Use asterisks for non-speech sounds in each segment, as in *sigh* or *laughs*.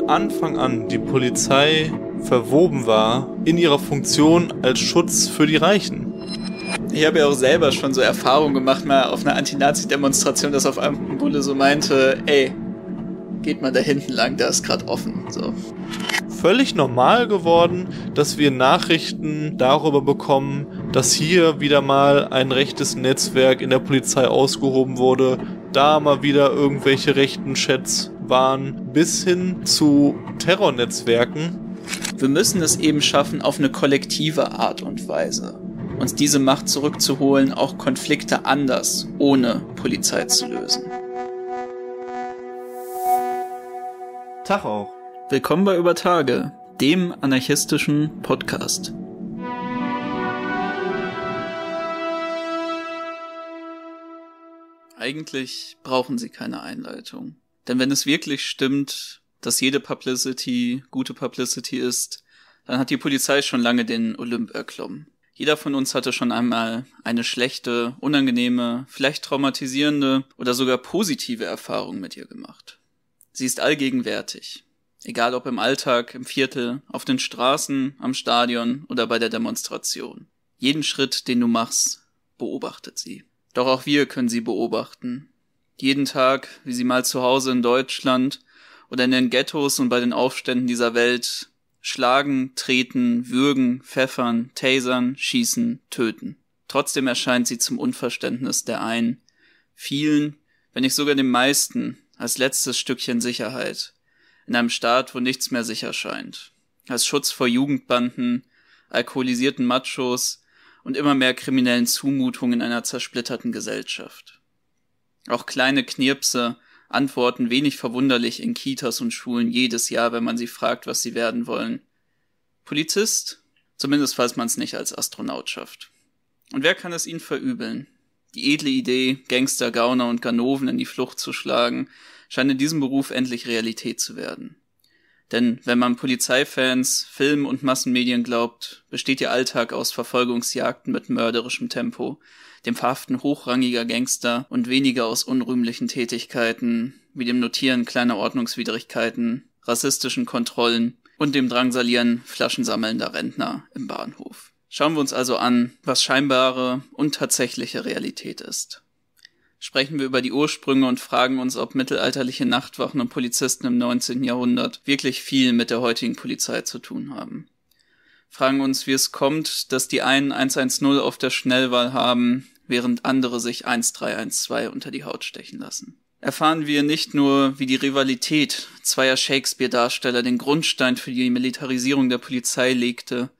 von Anfang an die Polizei verwoben war in ihrer Funktion als Schutz für die Reichen. Ich habe ja auch selber schon so Erfahrungen gemacht, mal auf einer Anti-Nazi-Demonstration, dass auf einmal ein Bulle so meinte, ey, geht mal da hinten lang, da ist gerade offen. So. Völlig normal geworden, dass wir Nachrichten darüber bekommen, dass hier wieder mal ein rechtes Netzwerk in der Polizei ausgehoben wurde, da mal wieder irgendwelche rechten Chats waren bis hin zu Terrornetzwerken. Wir müssen es eben schaffen, auf eine kollektive Art und Weise uns diese Macht zurückzuholen, auch Konflikte anders, ohne Polizei zu lösen. Tag auch. Willkommen bei Über Tage, dem anarchistischen Podcast. Eigentlich brauchen Sie keine Einleitung. Denn wenn es wirklich stimmt, dass jede Publicity gute Publicity ist, dann hat die Polizei schon lange den Olymp erklommen. Jeder von uns hatte schon einmal eine schlechte, unangenehme, vielleicht traumatisierende oder sogar positive Erfahrung mit ihr gemacht. Sie ist allgegenwärtig. Egal ob im Alltag, im Viertel, auf den Straßen, am Stadion oder bei der Demonstration. Jeden Schritt, den du machst, beobachtet sie. Doch auch wir können sie beobachten, jeden Tag, wie sie mal zu Hause in Deutschland oder in den Ghettos und bei den Aufständen dieser Welt schlagen, treten, würgen, pfeffern, tasern, schießen, töten. Trotzdem erscheint sie zum Unverständnis der einen, vielen, wenn nicht sogar den meisten, als letztes Stückchen Sicherheit. In einem Staat, wo nichts mehr sicher scheint. Als Schutz vor Jugendbanden, alkoholisierten Machos und immer mehr kriminellen Zumutungen einer zersplitterten Gesellschaft. Auch kleine Knirpse antworten wenig verwunderlich in Kitas und Schulen jedes Jahr, wenn man sie fragt, was sie werden wollen. Polizist? Zumindest falls man es nicht als Astronaut schafft. Und wer kann es ihnen verübeln? Die edle Idee, Gangster, Gauner und Ganoven in die Flucht zu schlagen, scheint in diesem Beruf endlich Realität zu werden. Denn wenn man Polizeifans, Film und Massenmedien glaubt, besteht ihr Alltag aus Verfolgungsjagden mit mörderischem Tempo, dem Verhaften hochrangiger Gangster und weniger aus unrühmlichen Tätigkeiten, wie dem Notieren kleiner Ordnungswidrigkeiten, rassistischen Kontrollen und dem Drangsalieren flaschensammelnder Rentner im Bahnhof. Schauen wir uns also an, was scheinbare und tatsächliche Realität ist sprechen wir über die Ursprünge und fragen uns, ob mittelalterliche Nachtwachen und Polizisten im 19. Jahrhundert wirklich viel mit der heutigen Polizei zu tun haben. Fragen uns, wie es kommt, dass die einen 110 auf der Schnellwahl haben, während andere sich 1312 unter die Haut stechen lassen. Erfahren wir nicht nur, wie die Rivalität zweier Shakespeare-Darsteller den Grundstein für die Militarisierung der Polizei legte,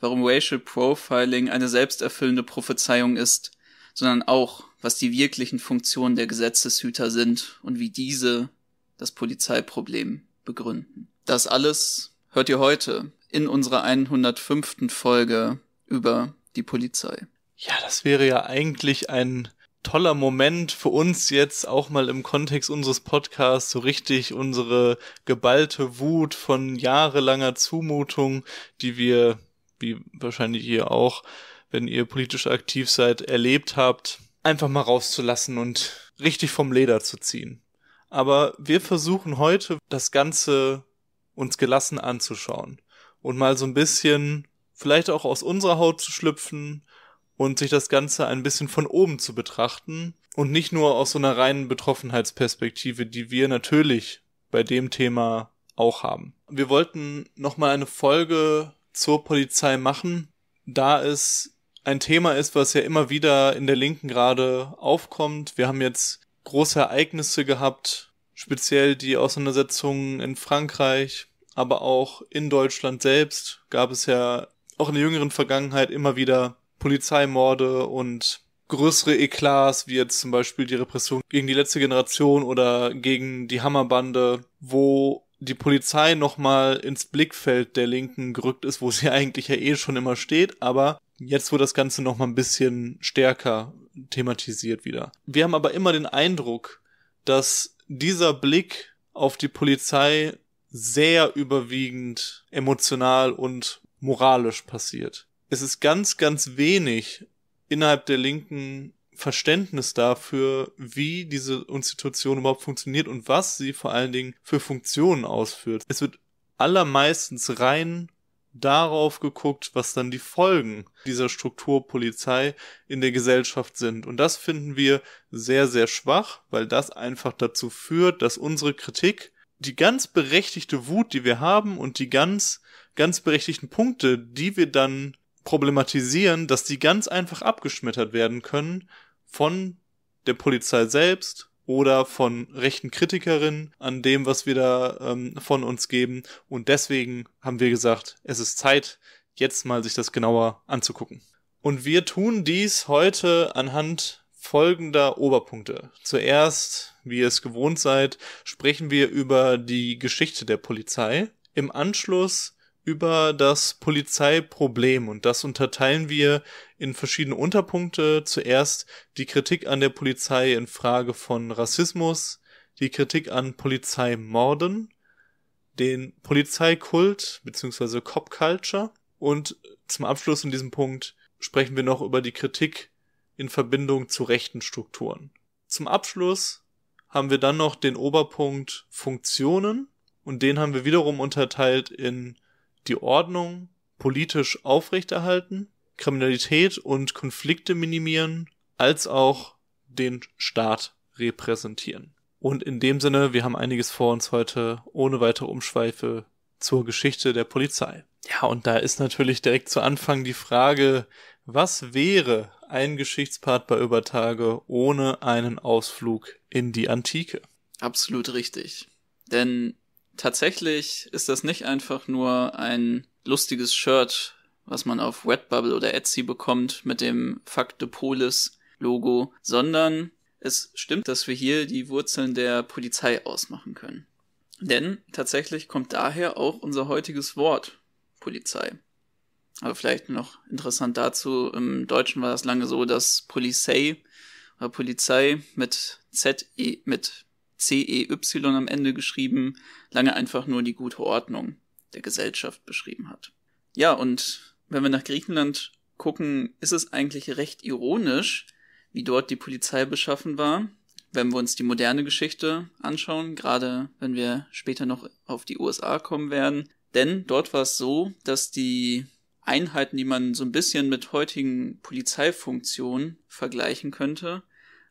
warum Racial Profiling eine selbsterfüllende Prophezeiung ist, sondern auch, was die wirklichen Funktionen der Gesetzeshüter sind und wie diese das Polizeiproblem begründen. Das alles hört ihr heute in unserer 105. Folge über die Polizei. Ja, das wäre ja eigentlich ein toller Moment für uns jetzt auch mal im Kontext unseres Podcasts so richtig unsere geballte Wut von jahrelanger Zumutung, die wir, wie wahrscheinlich ihr auch, wenn ihr politisch aktiv seid, erlebt habt, einfach mal rauszulassen und richtig vom Leder zu ziehen. Aber wir versuchen heute, das Ganze uns gelassen anzuschauen und mal so ein bisschen vielleicht auch aus unserer Haut zu schlüpfen und sich das Ganze ein bisschen von oben zu betrachten und nicht nur aus so einer reinen Betroffenheitsperspektive, die wir natürlich bei dem Thema auch haben. Wir wollten nochmal eine Folge zur Polizei machen, da es ein Thema ist, was ja immer wieder in der Linken gerade aufkommt. Wir haben jetzt große Ereignisse gehabt, speziell die Auseinandersetzungen in Frankreich, aber auch in Deutschland selbst gab es ja auch in der jüngeren Vergangenheit immer wieder Polizeimorde und größere Eklats, wie jetzt zum Beispiel die Repression gegen die letzte Generation oder gegen die Hammerbande, wo die Polizei nochmal ins Blickfeld der Linken gerückt ist, wo sie *laughs* eigentlich ja eh schon immer steht, aber Jetzt wurde das Ganze noch mal ein bisschen stärker thematisiert wieder. Wir haben aber immer den Eindruck, dass dieser Blick auf die Polizei sehr überwiegend emotional und moralisch passiert. Es ist ganz, ganz wenig innerhalb der Linken Verständnis dafür, wie diese Institution überhaupt funktioniert und was sie vor allen Dingen für Funktionen ausführt. Es wird allermeistens rein darauf geguckt, was dann die Folgen dieser Strukturpolizei in der Gesellschaft sind. Und das finden wir sehr, sehr schwach, weil das einfach dazu führt, dass unsere Kritik, die ganz berechtigte Wut, die wir haben und die ganz, ganz berechtigten Punkte, die wir dann problematisieren, dass die ganz einfach abgeschmettert werden können von der Polizei selbst, oder von rechten Kritikerinnen an dem, was wir da ähm, von uns geben. Und deswegen haben wir gesagt, es ist Zeit, jetzt mal sich das genauer anzugucken. Und wir tun dies heute anhand folgender Oberpunkte. Zuerst, wie ihr es gewohnt seid, sprechen wir über die Geschichte der Polizei. Im Anschluss über das Polizeiproblem und das unterteilen wir in verschiedene Unterpunkte. Zuerst die Kritik an der Polizei in Frage von Rassismus, die Kritik an Polizeimorden, den Polizeikult bzw. Cop Culture und zum Abschluss in diesem Punkt sprechen wir noch über die Kritik in Verbindung zu rechten Strukturen. Zum Abschluss haben wir dann noch den Oberpunkt Funktionen und den haben wir wiederum unterteilt in die Ordnung politisch aufrechterhalten, Kriminalität und Konflikte minimieren, als auch den Staat repräsentieren. Und in dem Sinne, wir haben einiges vor uns heute, ohne weitere Umschweife zur Geschichte der Polizei. Ja, und da ist natürlich direkt zu Anfang die Frage, was wäre ein Geschichtspart bei Übertage ohne einen Ausflug in die Antike? Absolut richtig. Denn tatsächlich ist das nicht einfach nur ein lustiges Shirt, was man auf Redbubble oder Etsy bekommt mit dem Fakte Polis Logo, sondern es stimmt, dass wir hier die Wurzeln der Polizei ausmachen können. Denn tatsächlich kommt daher auch unser heutiges Wort Polizei. Aber vielleicht noch interessant dazu, im Deutschen war das lange so, dass Polizei oder Polizei mit Z, -E, mit CEY am Ende geschrieben, lange einfach nur die gute Ordnung der Gesellschaft beschrieben hat. Ja, und wenn wir nach Griechenland gucken, ist es eigentlich recht ironisch, wie dort die Polizei beschaffen war, wenn wir uns die moderne Geschichte anschauen, gerade wenn wir später noch auf die USA kommen werden. Denn dort war es so, dass die Einheiten, die man so ein bisschen mit heutigen Polizeifunktionen vergleichen könnte,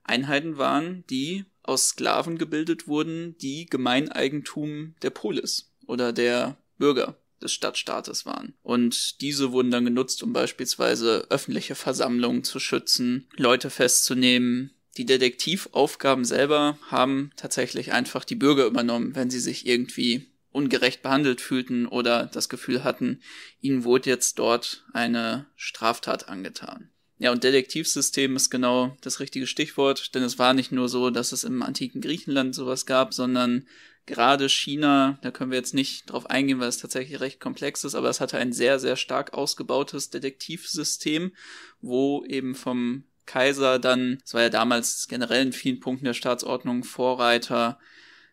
Einheiten waren, die aus Sklaven gebildet wurden, die Gemeineigentum der Polis oder der Bürger des Stadtstaates waren. Und diese wurden dann genutzt, um beispielsweise öffentliche Versammlungen zu schützen, Leute festzunehmen. Die Detektivaufgaben selber haben tatsächlich einfach die Bürger übernommen, wenn sie sich irgendwie ungerecht behandelt fühlten oder das Gefühl hatten, ihnen wurde jetzt dort eine Straftat angetan. Ja, und Detektivsystem ist genau das richtige Stichwort, denn es war nicht nur so, dass es im antiken Griechenland sowas gab, sondern gerade China, da können wir jetzt nicht drauf eingehen, weil es tatsächlich recht komplex ist, aber es hatte ein sehr, sehr stark ausgebautes Detektivsystem, wo eben vom Kaiser dann, es war ja damals generell in vielen Punkten der Staatsordnung Vorreiter,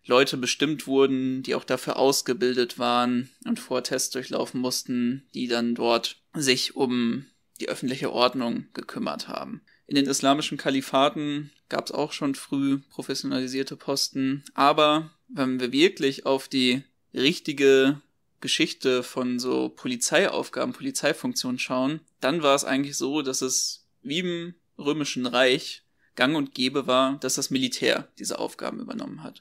Leute bestimmt wurden, die auch dafür ausgebildet waren und Vortests durchlaufen mussten, die dann dort sich um die öffentliche Ordnung gekümmert haben. In den islamischen Kalifaten gab es auch schon früh professionalisierte Posten, aber wenn wir wirklich auf die richtige Geschichte von so Polizeiaufgaben, Polizeifunktionen schauen, dann war es eigentlich so, dass es wie im römischen Reich gang und gäbe war, dass das Militär diese Aufgaben übernommen hat.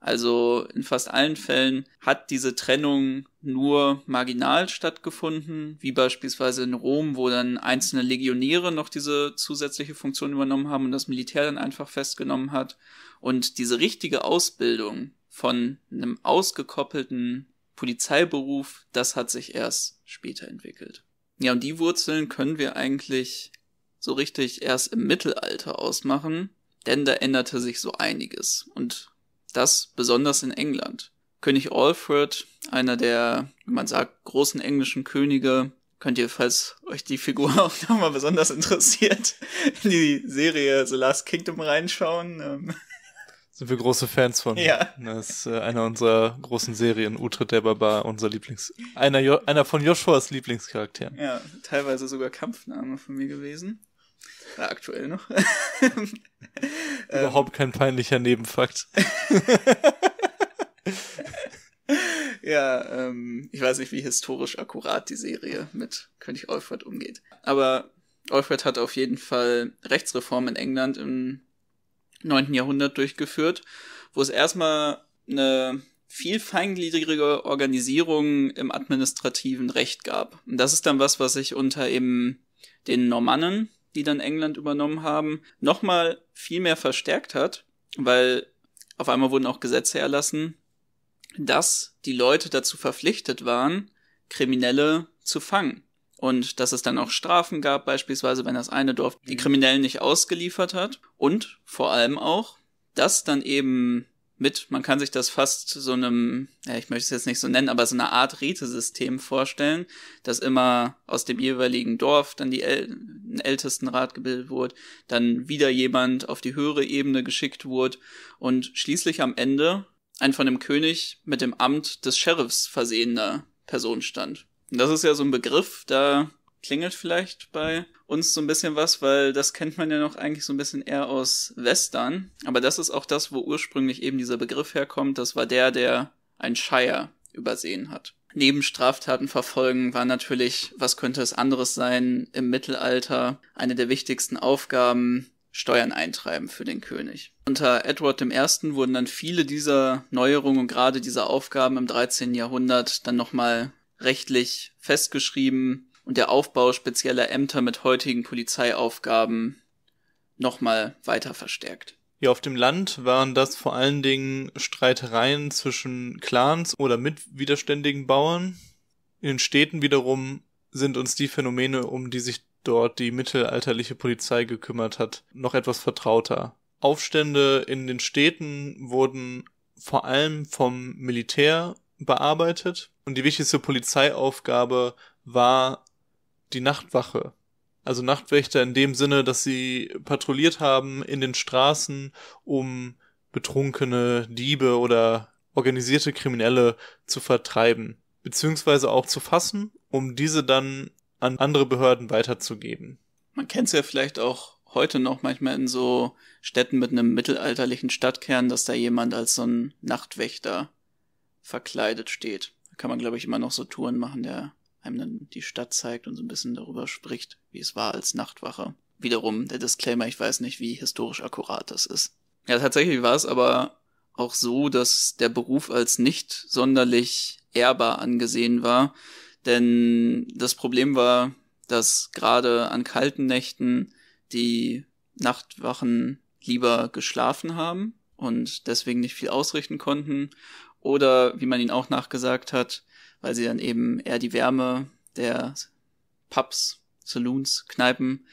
Also in fast allen Fällen hat diese Trennung nur marginal stattgefunden, wie beispielsweise in Rom, wo dann einzelne Legionäre noch diese zusätzliche Funktion übernommen haben und das Militär dann einfach festgenommen hat. Und diese richtige Ausbildung von einem ausgekoppelten Polizeiberuf, das hat sich erst später entwickelt. Ja, und die Wurzeln können wir eigentlich so richtig erst im Mittelalter ausmachen, denn da änderte sich so einiges. Und das besonders in England. König Alfred, einer der, wie man sagt, großen englischen Könige, könnt ihr, falls euch die Figur *laughs* auch nochmal besonders interessiert, in die Serie The Last Kingdom reinschauen. Ähm. Sind wir große Fans von. Ja. Das ist äh, einer unserer großen Serien, Utrecht der Barbar, unser Lieblings... Einer, jo einer von Joshuas Lieblingscharakteren. Ja, teilweise sogar Kampfname von mir gewesen. Ja, aktuell noch. *laughs* Überhaupt kein peinlicher Nebenfakt. *laughs* ja, ähm, ich weiß nicht, wie historisch akkurat die Serie mit König Alfred umgeht. Aber Alfred hat auf jeden Fall Rechtsreformen in England im 9. Jahrhundert durchgeführt, wo es erstmal eine viel feingliedrige Organisierung im administrativen Recht gab. Und das ist dann was, was sich unter eben den Normannen, die dann England übernommen haben, nochmal viel mehr verstärkt hat, weil auf einmal wurden auch Gesetze erlassen, dass die Leute dazu verpflichtet waren, Kriminelle zu fangen. Und dass es dann auch Strafen gab, beispielsweise wenn das eine Dorf die mhm. Kriminellen nicht ausgeliefert hat. Und vor allem auch, dass dann eben mit, man kann sich das fast so einem, ja, ich möchte es jetzt nicht so nennen, aber so eine Art Rätesystem vorstellen, dass immer aus dem jeweiligen Dorf dann die El ein Ältestenrat gebildet wurde, dann wieder jemand auf die höhere Ebene geschickt wurde und schließlich am Ende ein von dem König mit dem Amt des Sheriffs versehener Person stand. Und das ist ja so ein Begriff, da klingelt vielleicht bei uns so ein bisschen was, weil das kennt man ja noch eigentlich so ein bisschen eher aus Western. Aber das ist auch das, wo ursprünglich eben dieser Begriff herkommt. Das war der, der ein Shire übersehen hat. Neben Straftaten verfolgen war natürlich, was könnte es anderes sein, im Mittelalter eine der wichtigsten Aufgaben, Steuern eintreiben für den König. Unter Edward I. wurden dann viele dieser Neuerungen und gerade dieser Aufgaben im 13. Jahrhundert dann nochmal rechtlich festgeschrieben, und der Aufbau spezieller Ämter mit heutigen Polizeiaufgaben nochmal weiter verstärkt. Ja, auf dem Land waren das vor allen Dingen Streitereien zwischen Clans oder mit widerständigen Bauern. In den Städten wiederum sind uns die Phänomene, um die sich dort die mittelalterliche Polizei gekümmert hat, noch etwas vertrauter. Aufstände in den Städten wurden vor allem vom Militär bearbeitet und die wichtigste Polizeiaufgabe war die Nachtwache. Also Nachtwächter in dem Sinne, dass sie patrouilliert haben in den Straßen, um betrunkene Diebe oder organisierte Kriminelle zu vertreiben, beziehungsweise auch zu fassen, um diese dann an andere Behörden weiterzugeben. Man kennt es ja vielleicht auch heute noch manchmal in so Städten mit einem mittelalterlichen Stadtkern, dass da jemand als so ein Nachtwächter verkleidet steht. Da kann man, glaube ich, immer noch so Touren machen, der einem dann die Stadt zeigt und so ein bisschen darüber spricht, wie es war als Nachtwache. Wiederum der Disclaimer, ich weiß nicht, wie historisch akkurat das ist. Ja, tatsächlich war es aber auch so, dass der Beruf als nicht sonderlich ehrbar angesehen war, denn das Problem war, dass gerade an kalten Nächten die Nachtwachen lieber geschlafen haben und deswegen nicht viel ausrichten konnten oder, wie man ihnen auch nachgesagt hat, weil sie dann eben eher die Wärme der Pubs, Saloons, Kneipen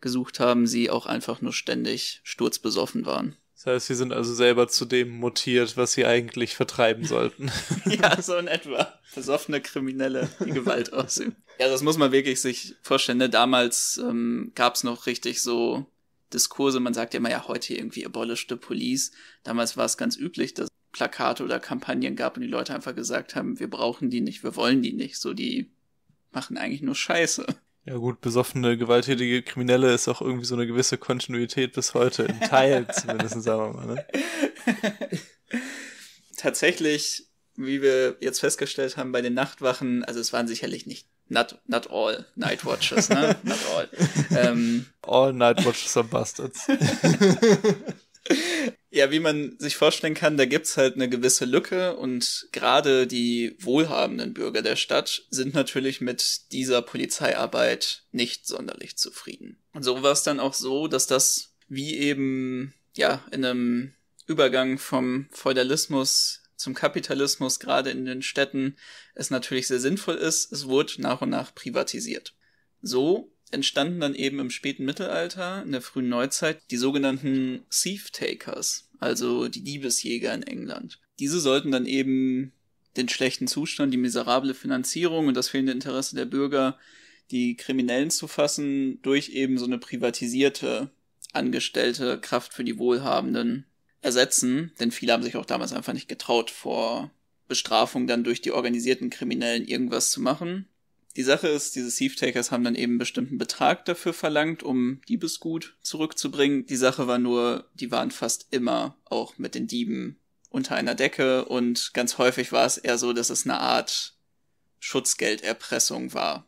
gesucht haben, sie auch einfach nur ständig sturzbesoffen waren. Das heißt, sie sind also selber zu dem mutiert, was sie eigentlich vertreiben sollten. *laughs* *laughs* ja, so in etwa. Besoffene Kriminelle, die Gewalt *laughs* ausüben. Ja, das muss man wirklich sich vorstellen. Ne? Damals ähm, gab es noch richtig so Diskurse. Man sagt ja immer ja heute irgendwie abolished the police. Damals war es ganz üblich, dass Plakate oder Kampagnen gab und die Leute einfach gesagt haben, wir brauchen die nicht, wir wollen die nicht. So, die machen eigentlich nur Scheiße. Ja gut, besoffene, gewalttätige Kriminelle ist auch irgendwie so eine gewisse Kontinuität bis heute, in Teil *laughs* zumindest, sagen wir mal. Ne? *laughs* Tatsächlich, wie wir jetzt festgestellt haben bei den Nachtwachen, also es waren sicherlich nicht not, not all Nightwatches, ne? *laughs* not all. ähm, all Nightwatches are bastards. Ja, wie man sich vorstellen kann, da gibt's halt eine gewisse Lücke und gerade die wohlhabenden Bürger der Stadt sind natürlich mit dieser Polizeiarbeit nicht sonderlich zufrieden. Und so war es dann auch so, dass das wie eben, ja, in einem Übergang vom Feudalismus zum Kapitalismus, gerade in den Städten, es natürlich sehr sinnvoll ist, es wurde nach und nach privatisiert. So entstanden dann eben im späten Mittelalter, in der frühen Neuzeit, die sogenannten Thief Takers, also die Diebesjäger in England. Diese sollten dann eben den schlechten Zustand, die miserable Finanzierung und das fehlende Interesse der Bürger, die Kriminellen zu fassen, durch eben so eine privatisierte, angestellte Kraft für die Wohlhabenden ersetzen, denn viele haben sich auch damals einfach nicht getraut, vor Bestrafung dann durch die organisierten Kriminellen irgendwas zu machen. Die Sache ist, diese Thief Takers haben dann eben einen bestimmten Betrag dafür verlangt, um Diebesgut zurückzubringen. Die Sache war nur, die waren fast immer auch mit den Dieben unter einer Decke und ganz häufig war es eher so, dass es eine Art Schutzgelderpressung war.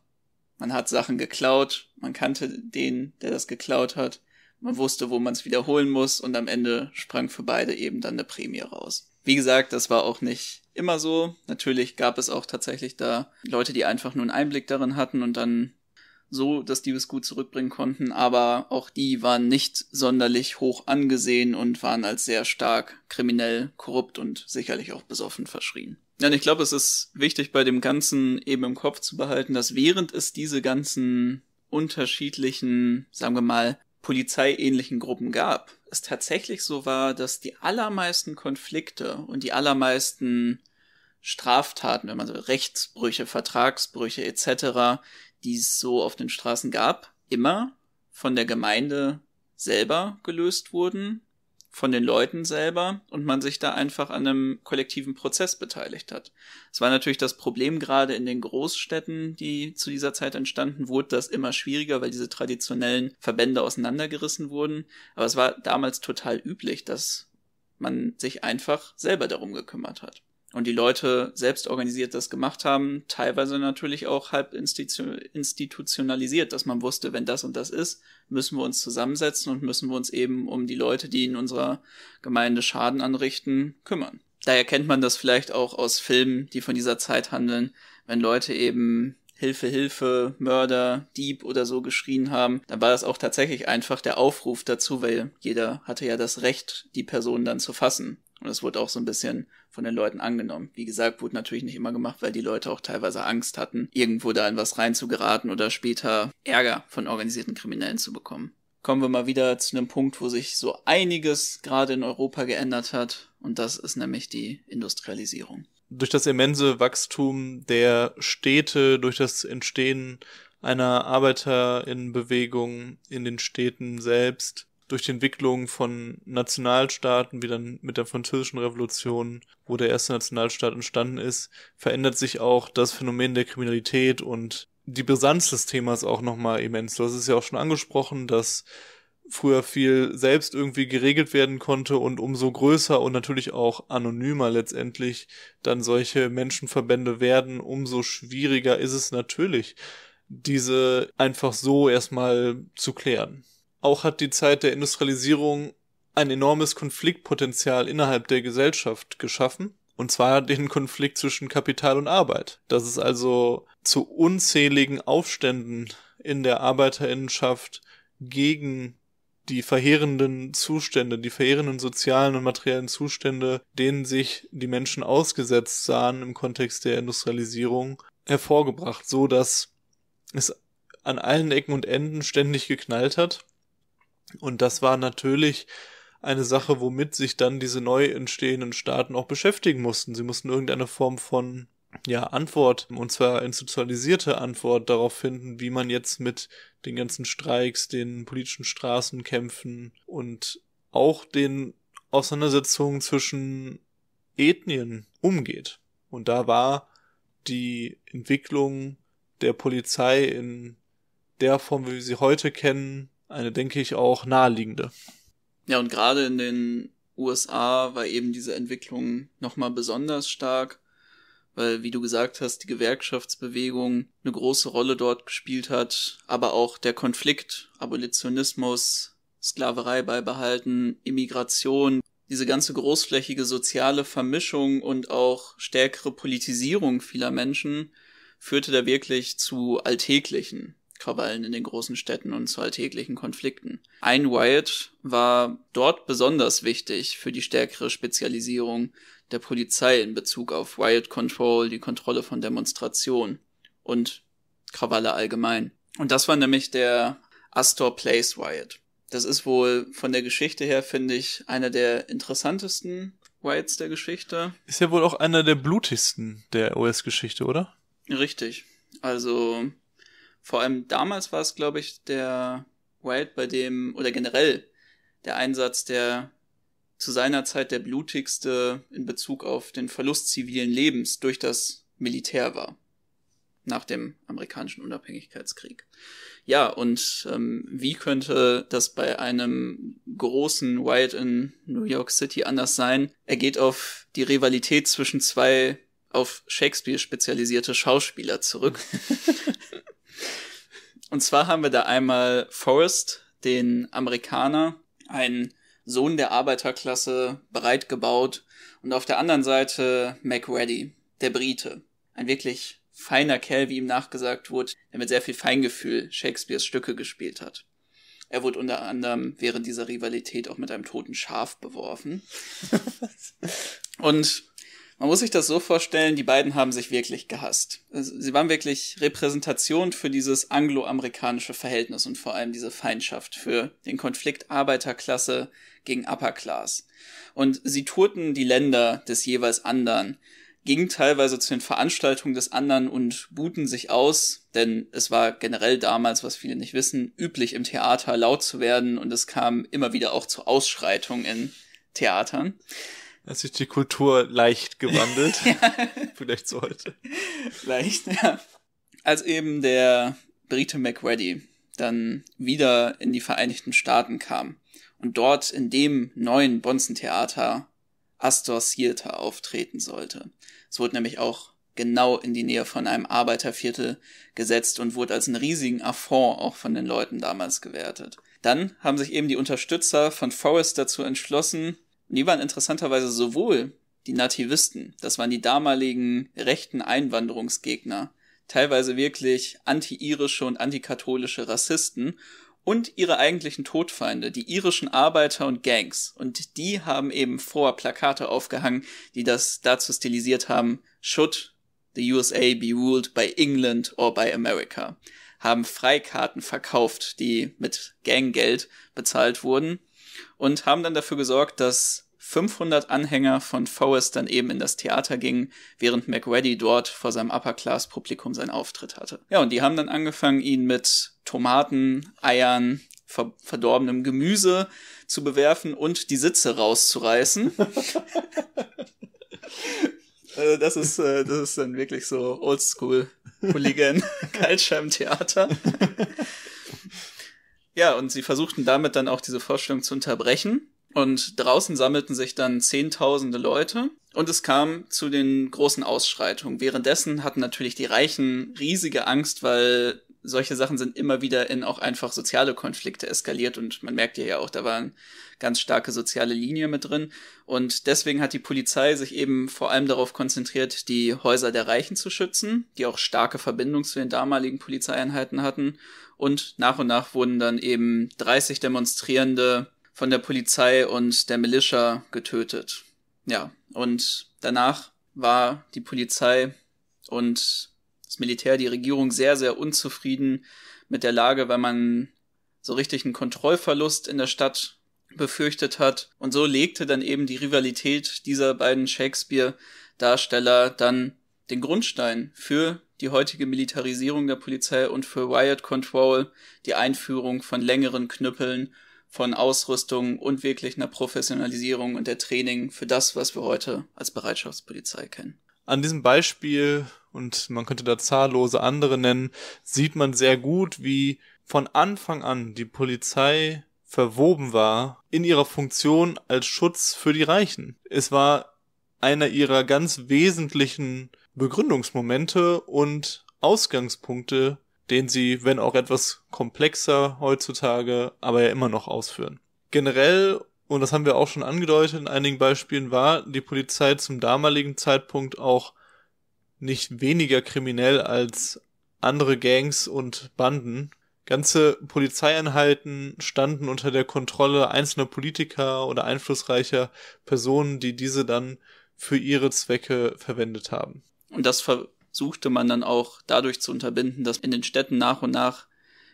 Man hat Sachen geklaut, man kannte den, der das geklaut hat, man wusste, wo man es wiederholen muss und am Ende sprang für beide eben dann eine Prämie raus. Wie gesagt, das war auch nicht immer so. Natürlich gab es auch tatsächlich da Leute, die einfach nur einen Einblick darin hatten und dann so das gut zurückbringen konnten, aber auch die waren nicht sonderlich hoch angesehen und waren als sehr stark kriminell, korrupt und sicherlich auch besoffen verschrien. Ja, und ich glaube, es ist wichtig bei dem Ganzen eben im Kopf zu behalten, dass während es diese ganzen unterschiedlichen, sagen wir mal, polizeiähnlichen Gruppen gab, es tatsächlich so war, dass die allermeisten Konflikte und die allermeisten Straftaten, wenn man so Rechtsbrüche, Vertragsbrüche etc., die es so auf den Straßen gab, immer von der Gemeinde selber gelöst wurden, von den Leuten selber und man sich da einfach an einem kollektiven Prozess beteiligt hat. Es war natürlich das Problem gerade in den Großstädten, die zu dieser Zeit entstanden, wurde das immer schwieriger, weil diese traditionellen Verbände auseinandergerissen wurden. Aber es war damals total üblich, dass man sich einfach selber darum gekümmert hat und die Leute selbst organisiert das gemacht haben, teilweise natürlich auch halb institutionalisiert, dass man wusste, wenn das und das ist, müssen wir uns zusammensetzen und müssen wir uns eben um die Leute, die in unserer Gemeinde Schaden anrichten, kümmern. Daher kennt man das vielleicht auch aus Filmen, die von dieser Zeit handeln, wenn Leute eben Hilfe, Hilfe, Mörder, Dieb oder so geschrien haben, dann war das auch tatsächlich einfach der Aufruf dazu, weil jeder hatte ja das Recht, die Person dann zu fassen. Und das wurde auch so ein bisschen von den Leuten angenommen. Wie gesagt, wurde natürlich nicht immer gemacht, weil die Leute auch teilweise Angst hatten, irgendwo da in was reinzugeraten oder später Ärger von organisierten Kriminellen zu bekommen. Kommen wir mal wieder zu einem Punkt, wo sich so einiges gerade in Europa geändert hat. Und das ist nämlich die Industrialisierung. Durch das immense Wachstum der Städte, durch das Entstehen einer Arbeiterinnenbewegung in den Städten selbst durch die Entwicklung von Nationalstaaten, wie dann mit der französischen Revolution, wo der erste Nationalstaat entstanden ist, verändert sich auch das Phänomen der Kriminalität und die Brisanz des Themas auch nochmal immens. Du hast es ja auch schon angesprochen, dass früher viel selbst irgendwie geregelt werden konnte und umso größer und natürlich auch anonymer letztendlich dann solche Menschenverbände werden, umso schwieriger ist es natürlich, diese einfach so erstmal zu klären. Auch hat die Zeit der Industrialisierung ein enormes Konfliktpotenzial innerhalb der Gesellschaft geschaffen, und zwar den Konflikt zwischen Kapital und Arbeit. Dass es also zu unzähligen Aufständen in der Arbeiterinnenschaft gegen die verheerenden Zustände, die verheerenden sozialen und materiellen Zustände, denen sich die Menschen ausgesetzt sahen im Kontext der Industrialisierung, hervorgebracht, so dass es an allen Ecken und Enden ständig geknallt hat und das war natürlich eine Sache, womit sich dann diese neu entstehenden Staaten auch beschäftigen mussten. Sie mussten irgendeine Form von ja, Antwort, und zwar institutionalisierte Antwort darauf finden, wie man jetzt mit den ganzen Streiks, den politischen Straßenkämpfen und auch den Auseinandersetzungen zwischen Ethnien umgeht. Und da war die Entwicklung der Polizei in der Form, wie wir sie heute kennen, eine, denke ich, auch naheliegende. Ja, und gerade in den USA war eben diese Entwicklung nochmal besonders stark, weil, wie du gesagt hast, die Gewerkschaftsbewegung eine große Rolle dort gespielt hat, aber auch der Konflikt, Abolitionismus, Sklaverei beibehalten, Immigration, diese ganze großflächige soziale Vermischung und auch stärkere Politisierung vieler Menschen führte da wirklich zu alltäglichen Krawallen in den großen Städten und zu alltäglichen Konflikten. Ein Wyatt war dort besonders wichtig für die stärkere Spezialisierung der Polizei in Bezug auf Riot Control, die Kontrolle von Demonstrationen und Krawalle allgemein. Und das war nämlich der Astor Place Wyatt. Das ist wohl von der Geschichte her, finde ich, einer der interessantesten Wyatts der Geschichte. Ist ja wohl auch einer der blutigsten der US-Geschichte, oder? Richtig. Also vor allem damals war es, glaube ich, der Wild, bei dem, oder generell der Einsatz, der zu seiner Zeit der blutigste in Bezug auf den Verlust zivilen Lebens durch das Militär war. Nach dem amerikanischen Unabhängigkeitskrieg. Ja, und ähm, wie könnte das bei einem großen Wild in New York City anders sein? Er geht auf die Rivalität zwischen zwei auf Shakespeare spezialisierte Schauspieler zurück. *laughs* Und zwar haben wir da einmal Forrest, den Amerikaner, einen Sohn der Arbeiterklasse, bereit gebaut, und auf der anderen Seite MacReady, der Brite, ein wirklich feiner Kerl, wie ihm nachgesagt wurde, der mit sehr viel Feingefühl Shakespeares Stücke gespielt hat. Er wurde unter anderem während dieser Rivalität auch mit einem toten Schaf beworfen. *laughs* und man muss sich das so vorstellen, die beiden haben sich wirklich gehasst. Also, sie waren wirklich Repräsentation für dieses angloamerikanische Verhältnis und vor allem diese Feindschaft für den Konflikt Arbeiterklasse gegen Upper Class. Und sie tourten die Länder des jeweils anderen, gingen teilweise zu den Veranstaltungen des anderen und buten sich aus, denn es war generell damals, was viele nicht wissen, üblich im Theater laut zu werden und es kam immer wieder auch zu Ausschreitungen in Theatern. Hat sich die Kultur leicht gewandelt. *laughs* ja. Vielleicht so heute. Leicht, ja. Als eben der Brite McReady dann wieder in die Vereinigten Staaten kam und dort in dem neuen Bonzentheater Astor Theater auftreten sollte. Es wurde nämlich auch genau in die Nähe von einem Arbeiterviertel gesetzt und wurde als einen riesigen Affront auch von den Leuten damals gewertet. Dann haben sich eben die Unterstützer von Forrest dazu entschlossen, und die waren interessanterweise sowohl die Nativisten, das waren die damaligen rechten Einwanderungsgegner, teilweise wirklich anti-irische und antikatholische Rassisten und ihre eigentlichen Todfeinde, die irischen Arbeiter und Gangs. Und die haben eben vor Plakate aufgehangen, die das dazu stilisiert haben, should the USA be ruled by England or by America. Haben Freikarten verkauft, die mit Ganggeld bezahlt wurden und haben dann dafür gesorgt, dass 500 Anhänger von Forrest dann eben in das Theater gingen, während McReady dort vor seinem Upper-Class-Publikum seinen Auftritt hatte. Ja, und die haben dann angefangen, ihn mit Tomaten, Eiern, ver verdorbenem Gemüse zu bewerfen und die Sitze rauszureißen. *laughs* also das ist, äh, das ist dann wirklich so Oldschool-Hooligan, Kaltscheibentheater. *laughs* Ja, und sie versuchten damit dann auch diese Vorstellung zu unterbrechen. Und draußen sammelten sich dann Zehntausende Leute und es kam zu den großen Ausschreitungen. Währenddessen hatten natürlich die Reichen riesige Angst, weil solche Sachen sind immer wieder in auch einfach soziale Konflikte eskaliert und man merkt ja auch, da war eine ganz starke soziale Linie mit drin. Und deswegen hat die Polizei sich eben vor allem darauf konzentriert, die Häuser der Reichen zu schützen, die auch starke Verbindung zu den damaligen Polizeieinheiten hatten und nach und nach wurden dann eben 30 Demonstrierende von der Polizei und der Militia getötet. Ja, und danach war die Polizei und das Militär, die Regierung sehr, sehr unzufrieden mit der Lage, weil man so richtig einen Kontrollverlust in der Stadt befürchtet hat. Und so legte dann eben die Rivalität dieser beiden Shakespeare-Darsteller dann den Grundstein für die heutige Militarisierung der Polizei und für Riot Control, die Einführung von längeren Knüppeln, von Ausrüstung und wirklich einer Professionalisierung und der Training für das, was wir heute als Bereitschaftspolizei kennen. An diesem Beispiel, und man könnte da zahllose andere nennen, sieht man sehr gut, wie von Anfang an die Polizei verwoben war in ihrer Funktion als Schutz für die Reichen. Es war einer ihrer ganz wesentlichen Begründungsmomente und Ausgangspunkte, den sie, wenn auch etwas komplexer heutzutage, aber ja immer noch ausführen. Generell, und das haben wir auch schon angedeutet in einigen Beispielen, war die Polizei zum damaligen Zeitpunkt auch nicht weniger kriminell als andere Gangs und Banden. Ganze Polizeieinheiten standen unter der Kontrolle einzelner Politiker oder einflussreicher Personen, die diese dann für ihre Zwecke verwendet haben. Und das versuchte man dann auch dadurch zu unterbinden, dass in den Städten nach und nach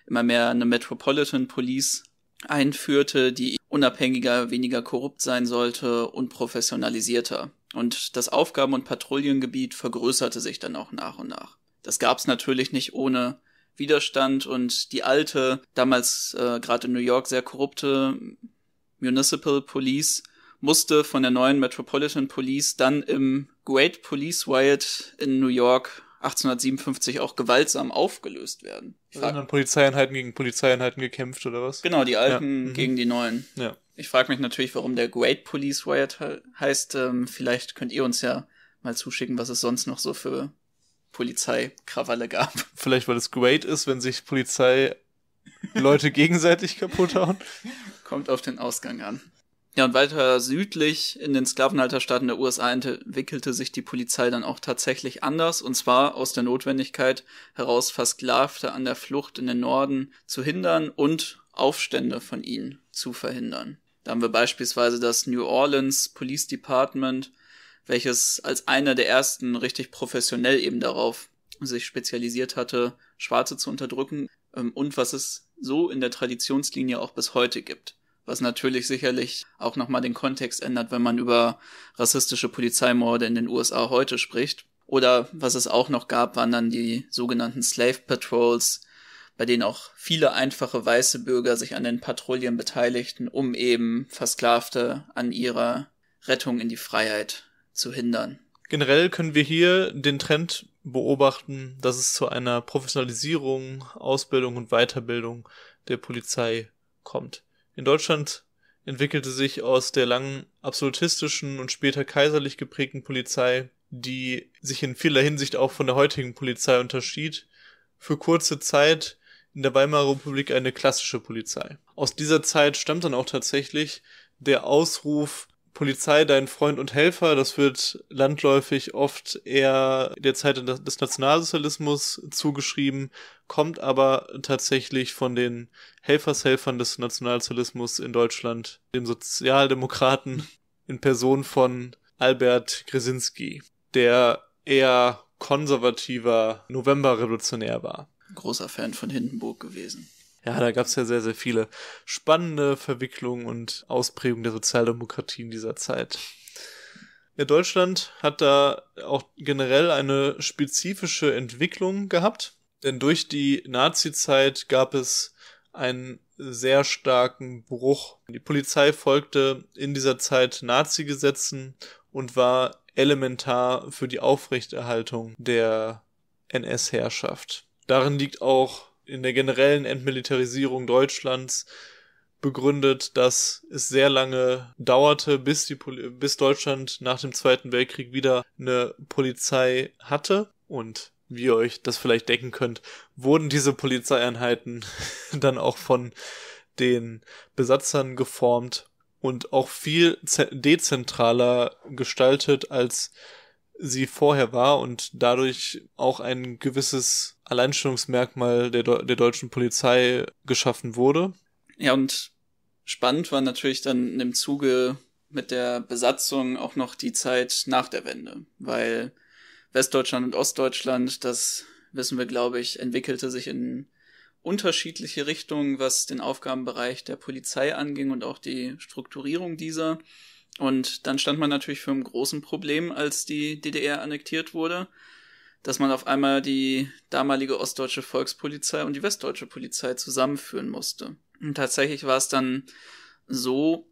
immer mehr eine Metropolitan Police einführte, die unabhängiger, weniger korrupt sein sollte und professionalisierter. Und das Aufgaben- und Patrouillengebiet vergrößerte sich dann auch nach und nach. Das gab's natürlich nicht ohne Widerstand und die alte, damals äh, gerade in New York sehr korrupte Municipal Police musste von der neuen Metropolitan Police dann im Great Police Riot in New York 1857 auch gewaltsam aufgelöst werden. Ich also dann Polizeieinheiten gegen Polizeieinheiten gekämpft oder was? Genau, die alten ja. mhm. gegen die neuen. Ja. Ich frage mich natürlich, warum der Great Police Riot he heißt. Ähm, vielleicht könnt ihr uns ja mal zuschicken, was es sonst noch so für Polizeikrawalle gab. *laughs* Vielleicht, weil es great ist, wenn sich Polizei Leute *laughs* gegenseitig kaputt hauen. Kommt auf den Ausgang an. Ja, und weiter südlich in den Sklavenhalterstaaten der USA entwickelte sich die Polizei dann auch tatsächlich anders, und zwar aus der Notwendigkeit heraus, Versklavte an der Flucht in den Norden zu hindern und Aufstände von ihnen zu verhindern. Da haben wir beispielsweise das New Orleans Police Department, welches als einer der ersten richtig professionell eben darauf sich spezialisiert hatte, Schwarze zu unterdrücken ähm, und was es so in der Traditionslinie auch bis heute gibt. Was natürlich sicherlich auch nochmal den Kontext ändert, wenn man über rassistische Polizeimorde in den USA heute spricht. Oder was es auch noch gab, waren dann die sogenannten Slave Patrols, bei denen auch viele einfache weiße Bürger sich an den Patrouillen beteiligten, um eben Versklavte an ihrer Rettung in die Freiheit zu hindern. Generell können wir hier den Trend beobachten, dass es zu einer Professionalisierung, Ausbildung und Weiterbildung der Polizei kommt. In Deutschland entwickelte sich aus der langen absolutistischen und später kaiserlich geprägten Polizei, die sich in vieler Hinsicht auch von der heutigen Polizei unterschied, für kurze Zeit in der Weimarer Republik eine klassische Polizei. Aus dieser Zeit stammt dann auch tatsächlich der Ausruf Polizei, dein Freund und Helfer, das wird landläufig oft eher der Zeit des Nationalsozialismus zugeschrieben, kommt aber tatsächlich von den Helfershelfern des Nationalsozialismus in Deutschland, dem Sozialdemokraten in Person von Albert Grisinski, der eher konservativer Novemberrevolutionär war. Großer Fan von Hindenburg gewesen. Ja, da gab es ja sehr, sehr viele spannende Verwicklungen und Ausprägungen der Sozialdemokratie in dieser Zeit. Ja, Deutschland hat da auch generell eine spezifische Entwicklung gehabt, denn durch die Nazi-Zeit gab es einen sehr starken Bruch. Die Polizei folgte in dieser Zeit Nazi-Gesetzen und war elementar für die Aufrechterhaltung der NS-Herrschaft. Darin liegt auch in der generellen Entmilitarisierung Deutschlands begründet, dass es sehr lange dauerte, bis, die, Poli bis Deutschland nach dem Zweiten Weltkrieg wieder eine Polizei hatte. Und wie ihr euch das vielleicht denken könnt, wurden diese Polizeieinheiten *laughs* dann auch von den Besatzern geformt und auch viel dezentraler gestaltet, als sie vorher war und dadurch auch ein gewisses Alleinstellungsmerkmal der, De der deutschen Polizei geschaffen wurde. Ja, und spannend war natürlich dann im Zuge mit der Besatzung auch noch die Zeit nach der Wende, weil Westdeutschland und Ostdeutschland, das wissen wir, glaube ich, entwickelte sich in unterschiedliche Richtungen, was den Aufgabenbereich der Polizei anging und auch die Strukturierung dieser. Und dann stand man natürlich vor einem großen Problem, als die DDR annektiert wurde, dass man auf einmal die damalige ostdeutsche Volkspolizei und die westdeutsche Polizei zusammenführen musste. Und tatsächlich war es dann so,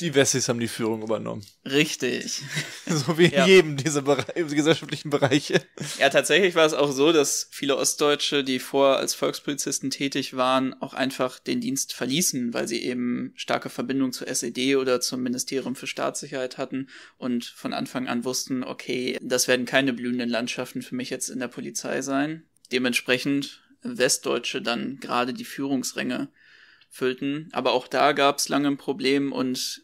die Wessis haben die Führung übernommen. Richtig. *laughs* So wie in ja. jedem dieser Bere gesellschaftlichen Bereiche. Ja, tatsächlich war es auch so, dass viele Ostdeutsche, die vorher als Volkspolizisten tätig waren, auch einfach den Dienst verließen, weil sie eben starke Verbindung zur SED oder zum Ministerium für Staatssicherheit hatten und von Anfang an wussten, okay, das werden keine blühenden Landschaften für mich jetzt in der Polizei sein. Dementsprechend Westdeutsche dann gerade die Führungsränge füllten. Aber auch da gab es lange ein Problem und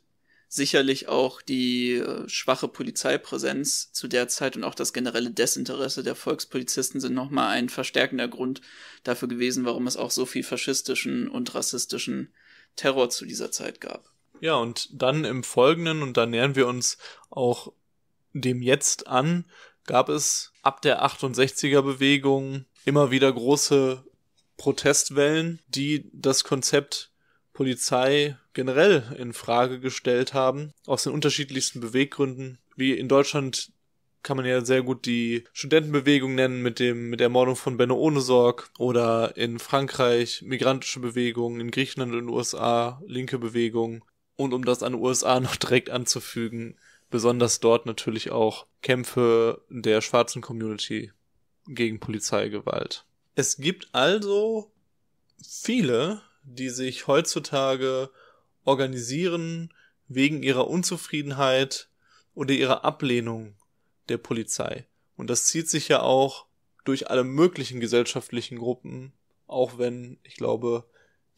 sicherlich auch die äh, schwache Polizeipräsenz zu der Zeit und auch das generelle Desinteresse der Volkspolizisten sind nochmal ein verstärkender Grund dafür gewesen, warum es auch so viel faschistischen und rassistischen Terror zu dieser Zeit gab. Ja, und dann im Folgenden, und da nähern wir uns auch dem Jetzt an, gab es ab der 68er Bewegung immer wieder große Protestwellen, die das Konzept Polizei generell in Frage gestellt haben, aus den unterschiedlichsten Beweggründen. Wie in Deutschland kann man ja sehr gut die Studentenbewegung nennen mit dem mit der Mordung von Benno Ohnesorg oder in Frankreich migrantische Bewegungen, in Griechenland und den USA linke Bewegungen und um das an den USA *laughs* noch direkt anzufügen, besonders dort natürlich auch Kämpfe der schwarzen Community gegen Polizeigewalt. Es gibt also viele die sich heutzutage organisieren wegen ihrer Unzufriedenheit oder ihrer Ablehnung der Polizei. Und das zieht sich ja auch durch alle möglichen gesellschaftlichen Gruppen, auch wenn, ich glaube,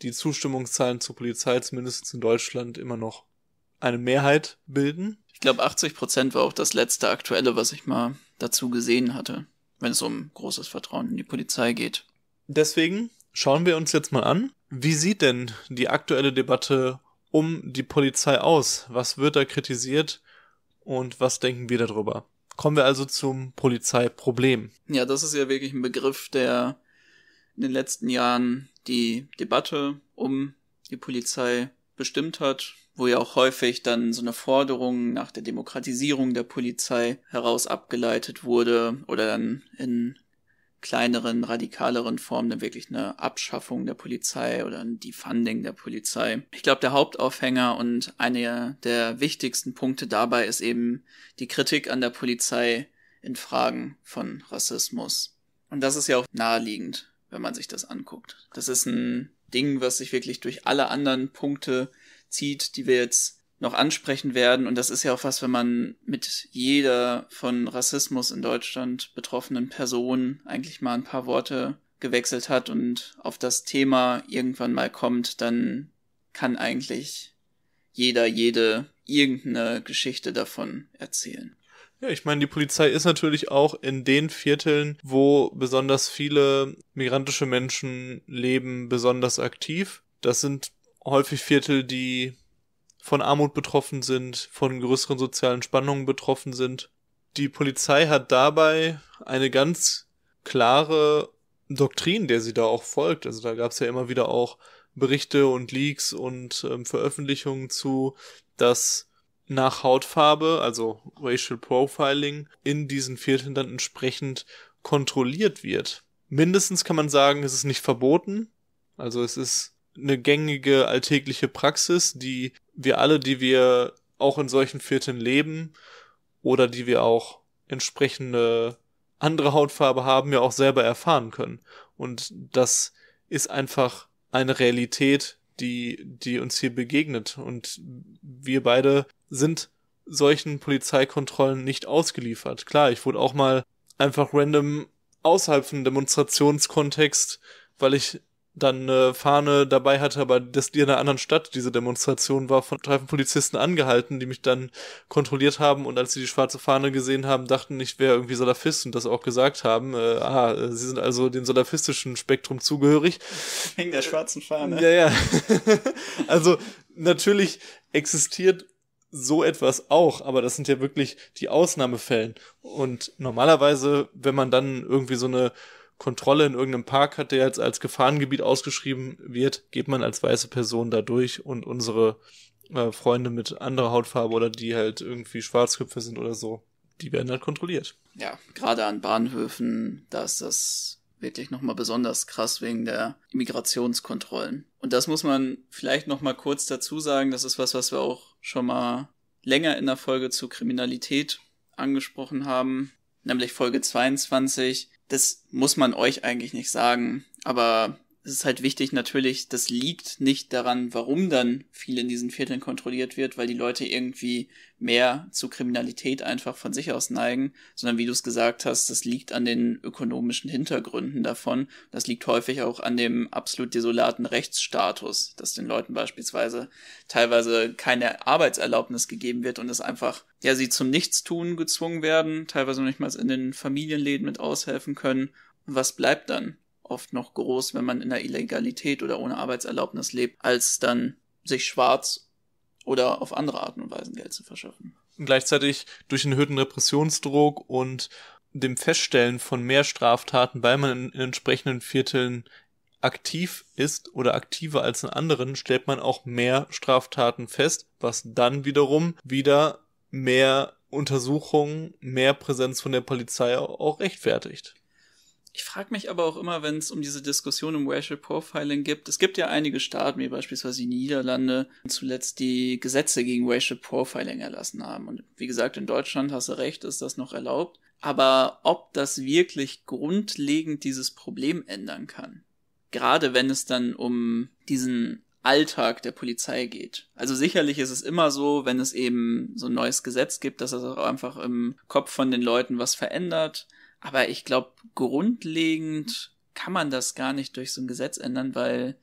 die Zustimmungszahlen zur Polizei zumindest in Deutschland immer noch eine Mehrheit bilden. Ich glaube, 80 Prozent war auch das letzte aktuelle, was ich mal dazu gesehen hatte, wenn es um großes Vertrauen in die Polizei geht. Deswegen schauen wir uns jetzt mal an, wie sieht denn die aktuelle Debatte um die Polizei aus? Was wird da kritisiert und was denken wir darüber? Kommen wir also zum Polizeiproblem. Ja, das ist ja wirklich ein Begriff, der in den letzten Jahren die Debatte um die Polizei bestimmt hat, wo ja auch häufig dann so eine Forderung nach der Demokratisierung der Polizei heraus abgeleitet wurde oder dann in kleineren, radikaleren Form dann wirklich eine Abschaffung der Polizei oder ein Defunding der Polizei. Ich glaube, der Hauptaufhänger und einer der wichtigsten Punkte dabei ist eben die Kritik an der Polizei in Fragen von Rassismus. Und das ist ja auch naheliegend, wenn man sich das anguckt. Das ist ein Ding, was sich wirklich durch alle anderen Punkte zieht, die wir jetzt noch ansprechen werden. Und das ist ja auch was, wenn man mit jeder von Rassismus in Deutschland betroffenen Person eigentlich mal ein paar Worte gewechselt hat und auf das Thema irgendwann mal kommt, dann kann eigentlich jeder, jede irgendeine Geschichte davon erzählen. Ja, ich meine, die Polizei ist natürlich auch in den Vierteln, wo besonders viele migrantische Menschen leben, besonders aktiv. Das sind häufig Viertel, die von Armut betroffen sind, von größeren sozialen Spannungen betroffen sind. Die Polizei hat dabei eine ganz klare Doktrin, der sie da auch folgt. Also da gab es ja immer wieder auch Berichte und Leaks und ähm, Veröffentlichungen zu, dass nach Hautfarbe, also Racial Profiling, in diesen Vierteln dann entsprechend kontrolliert wird. Mindestens kann man sagen, es ist nicht verboten. Also es ist eine gängige alltägliche Praxis, die wir alle, die wir auch in solchen Vierteln leben oder die wir auch entsprechende andere Hautfarbe haben, ja auch selber erfahren können. Und das ist einfach eine Realität, die, die uns hier begegnet. Und wir beide sind solchen Polizeikontrollen nicht ausgeliefert. Klar, ich wurde auch mal einfach random außerhalb von Demonstrationskontext, weil ich dann äh, Fahne dabei hatte, aber dass die in einer anderen Stadt diese Demonstration war, von Streifenpolizisten angehalten, die mich dann kontrolliert haben und als sie die schwarze Fahne gesehen haben, dachten, ich wäre irgendwie Salafist und das auch gesagt haben. Äh, aha, äh, sie sind also dem salafistischen Spektrum zugehörig. Wegen der schwarzen Fahne. Ja, ja. *laughs* also natürlich existiert so etwas auch, aber das sind ja wirklich die Ausnahmefällen. Und normalerweise, wenn man dann irgendwie so eine Kontrolle in irgendeinem Park hat, der jetzt als Gefahrengebiet ausgeschrieben wird, geht man als weiße Person da durch und unsere äh, Freunde mit anderer Hautfarbe oder die halt irgendwie Schwarzköpfe sind oder so, die werden halt kontrolliert. Ja, gerade an Bahnhöfen, da ist das wirklich nochmal besonders krass wegen der Immigrationskontrollen. Und das muss man vielleicht nochmal kurz dazu sagen, das ist was, was wir auch schon mal länger in der Folge zu Kriminalität angesprochen haben, nämlich Folge 22 das muss man euch eigentlich nicht sagen, aber es ist halt wichtig natürlich, das liegt nicht daran, warum dann viel in diesen Vierteln kontrolliert wird, weil die Leute irgendwie mehr zu Kriminalität einfach von sich aus neigen, sondern wie du es gesagt hast, das liegt an den ökonomischen Hintergründen davon. Das liegt häufig auch an dem absolut desolaten Rechtsstatus, dass den Leuten beispielsweise teilweise keine Arbeitserlaubnis gegeben wird und es einfach, ja, sie zum Nichtstun gezwungen werden, teilweise noch nicht mal in den Familienläden mit aushelfen können. Was bleibt dann? oft noch groß, wenn man in der Illegalität oder ohne Arbeitserlaubnis lebt, als dann sich schwarz oder auf andere Arten und Weisen Geld zu verschaffen. Gleichzeitig durch einen erhöhten Repressionsdruck und dem Feststellen von mehr Straftaten, weil man in entsprechenden Vierteln aktiv ist oder aktiver als in anderen, stellt man auch mehr Straftaten fest, was dann wiederum wieder mehr Untersuchungen, mehr Präsenz von der Polizei auch rechtfertigt. Ich frage mich aber auch immer, wenn es um diese Diskussion um Racial Profiling gibt. Es gibt ja einige Staaten, wie beispielsweise die Niederlande, zuletzt die Gesetze gegen Racial Profiling erlassen haben. Und wie gesagt, in Deutschland, hast du recht, ist das noch erlaubt. Aber ob das wirklich grundlegend dieses Problem ändern kann, gerade wenn es dann um diesen Alltag der Polizei geht. Also sicherlich ist es immer so, wenn es eben so ein neues Gesetz gibt, dass das auch einfach im Kopf von den Leuten was verändert. Aber ich glaube, grundlegend kann man das gar nicht durch so ein Gesetz ändern, weil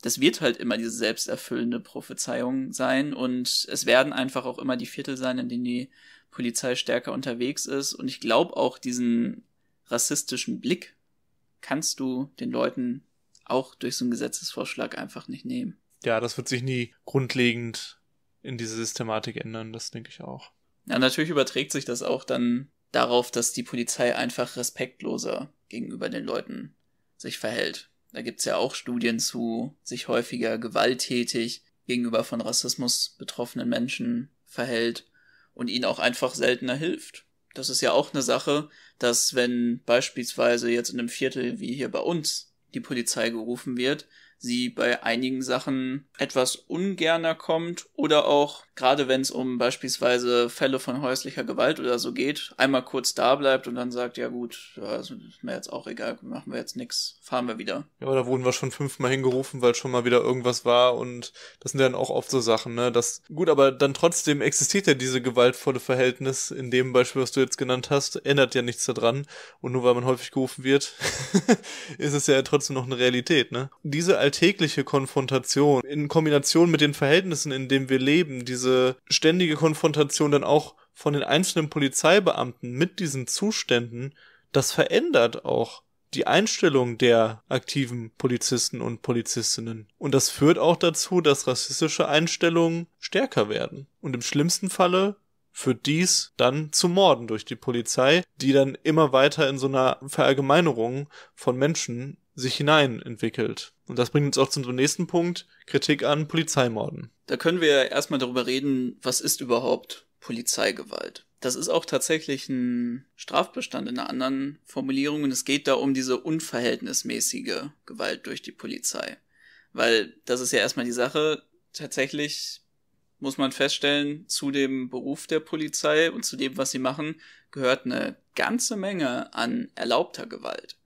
das wird halt immer diese selbsterfüllende Prophezeiung sein und es werden einfach auch immer die Viertel sein, in denen die Polizei stärker unterwegs ist. Und ich glaube auch diesen rassistischen Blick kannst du den Leuten auch durch so einen Gesetzesvorschlag einfach nicht nehmen. Ja, das wird sich nie grundlegend in diese Systematik ändern, das denke ich auch. Ja, natürlich überträgt sich das auch dann darauf, dass die Polizei einfach respektloser gegenüber den Leuten sich verhält. Da gibt's ja auch Studien zu, sich häufiger gewalttätig gegenüber von Rassismus betroffenen Menschen verhält und ihnen auch einfach seltener hilft. Das ist ja auch eine Sache, dass wenn beispielsweise jetzt in einem Viertel wie hier bei uns die Polizei gerufen wird, sie bei einigen Sachen etwas ungerner kommt oder auch gerade wenn es um beispielsweise Fälle von häuslicher Gewalt oder so geht, einmal kurz da bleibt und dann sagt, ja gut, ja, also ist mir jetzt auch egal, machen wir jetzt nichts, fahren wir wieder. Ja, aber da wurden wir schon fünfmal hingerufen, weil schon mal wieder irgendwas war und das sind dann auch oft so Sachen, ne? Das gut, aber dann trotzdem existiert ja diese gewaltvolle Verhältnis, in dem Beispiel, was du jetzt genannt hast, ändert ja nichts daran. Und nur weil man häufig gerufen wird, *laughs* ist es ja trotzdem noch eine Realität, ne? Diese alltägliche Konfrontation in Kombination mit den Verhältnissen, in denen wir leben, diese diese ständige Konfrontation dann auch von den einzelnen Polizeibeamten mit diesen Zuständen, das verändert auch die Einstellung der aktiven Polizisten und Polizistinnen. Und das führt auch dazu, dass rassistische Einstellungen stärker werden. Und im schlimmsten Falle führt dies dann zu Morden durch die Polizei, die dann immer weiter in so einer Verallgemeinerung von Menschen sich hinein entwickelt. Und das bringt uns auch zum nächsten Punkt, Kritik an Polizeimorden. Da können wir ja erstmal darüber reden, was ist überhaupt Polizeigewalt? Das ist auch tatsächlich ein Strafbestand in einer anderen Formulierung und es geht da um diese unverhältnismäßige Gewalt durch die Polizei. Weil das ist ja erstmal die Sache, tatsächlich muss man feststellen, zu dem Beruf der Polizei und zu dem, was sie machen, gehört eine ganze Menge an erlaubter Gewalt.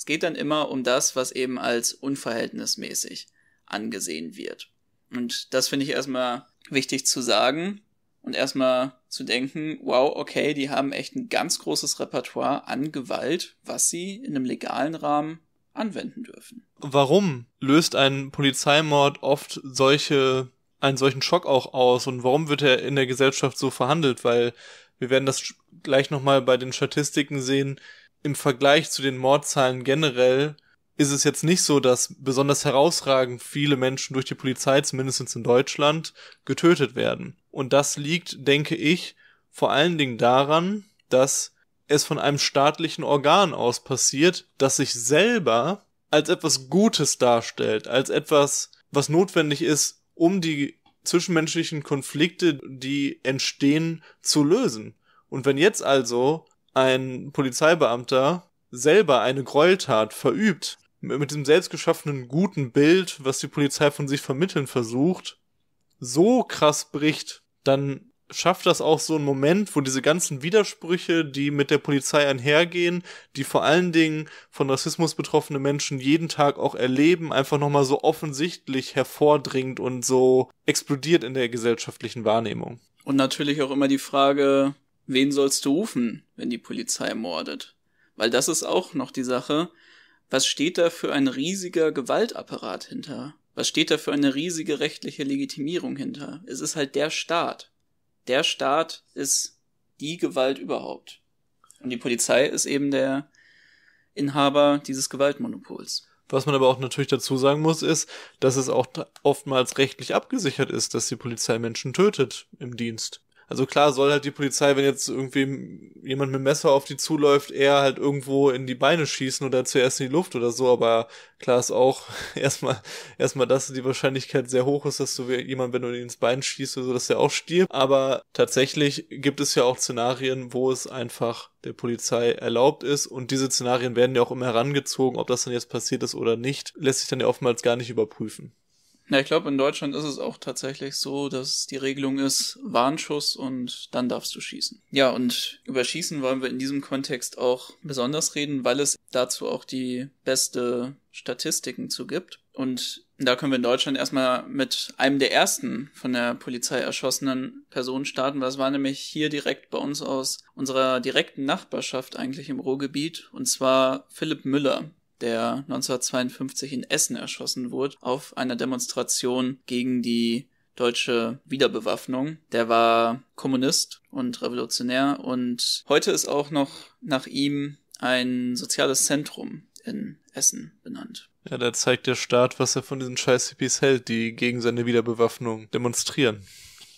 Es geht dann immer um das, was eben als unverhältnismäßig angesehen wird. Und das finde ich erstmal wichtig zu sagen und erstmal zu denken, wow, okay, die haben echt ein ganz großes Repertoire an Gewalt, was sie in einem legalen Rahmen anwenden dürfen. Warum löst ein Polizeimord oft solche einen solchen Schock auch aus und warum wird er in der Gesellschaft so verhandelt? Weil wir werden das gleich nochmal bei den Statistiken sehen, im Vergleich zu den Mordzahlen generell ist es jetzt nicht so, dass besonders herausragend viele Menschen durch die Polizei, zumindest in Deutschland, getötet werden. Und das liegt, denke ich, vor allen Dingen daran, dass es von einem staatlichen Organ aus passiert, das sich selber als etwas Gutes darstellt, als etwas, was notwendig ist, um die zwischenmenschlichen Konflikte, die entstehen, zu lösen. Und wenn jetzt also ein Polizeibeamter selber eine Gräueltat verübt, mit diesem selbstgeschaffenen guten Bild, was die Polizei von sich vermitteln versucht, so krass bricht, dann schafft das auch so einen Moment, wo diese ganzen Widersprüche, die mit der Polizei einhergehen, die vor allen Dingen von Rassismus betroffene Menschen jeden Tag auch erleben, einfach nochmal so offensichtlich hervordringt und so explodiert in der gesellschaftlichen Wahrnehmung. Und natürlich auch immer die Frage, wen sollst du rufen, wenn die Polizei mordet? Weil das ist auch noch die Sache, was steht da für ein riesiger Gewaltapparat hinter? Was steht da für eine riesige rechtliche Legitimierung hinter? Es ist halt der Staat. Der Staat ist die Gewalt überhaupt. Und die Polizei ist eben der Inhaber dieses Gewaltmonopols. Was man aber auch natürlich dazu sagen muss, ist, dass es auch oftmals rechtlich abgesichert ist, dass die Polizei Menschen tötet im Dienst. Also klar soll halt die Polizei, wenn jetzt irgendwie jemand mit dem Messer auf die zuläuft, eher halt irgendwo in die Beine schießen oder zuerst in die Luft oder so, aber klar ist auch *laughs* erstmal, erstmal, dass die Wahrscheinlichkeit sehr hoch ist, dass du jemand, wenn du ihn ins Bein schießt oder so, dass der auch stirbt. Aber tatsächlich gibt es ja auch Szenarien, wo es einfach der Polizei erlaubt ist und diese Szenarien werden ja auch immer herangezogen, ob das dann jetzt passiert ist oder nicht, lässt sich dann ja oftmals gar nicht überprüfen. Ja, ich glaube, in Deutschland ist es auch tatsächlich so, dass die Regelung ist Warnschuss und dann darfst du schießen. Ja, und über Schießen wollen wir in diesem Kontext auch besonders reden, weil es dazu auch die beste Statistiken zu gibt. Und da können wir in Deutschland erstmal mit einem der ersten von der Polizei erschossenen Personen starten, weil es war nämlich hier direkt bei uns aus unserer direkten Nachbarschaft eigentlich im Ruhrgebiet, und zwar Philipp Müller der 1952 in Essen erschossen wurde, auf einer Demonstration gegen die deutsche Wiederbewaffnung. Der war Kommunist und Revolutionär und heute ist auch noch nach ihm ein soziales Zentrum in Essen benannt. Ja, da zeigt der Staat, was er von diesen scheiß Hippies hält, die gegen seine Wiederbewaffnung demonstrieren.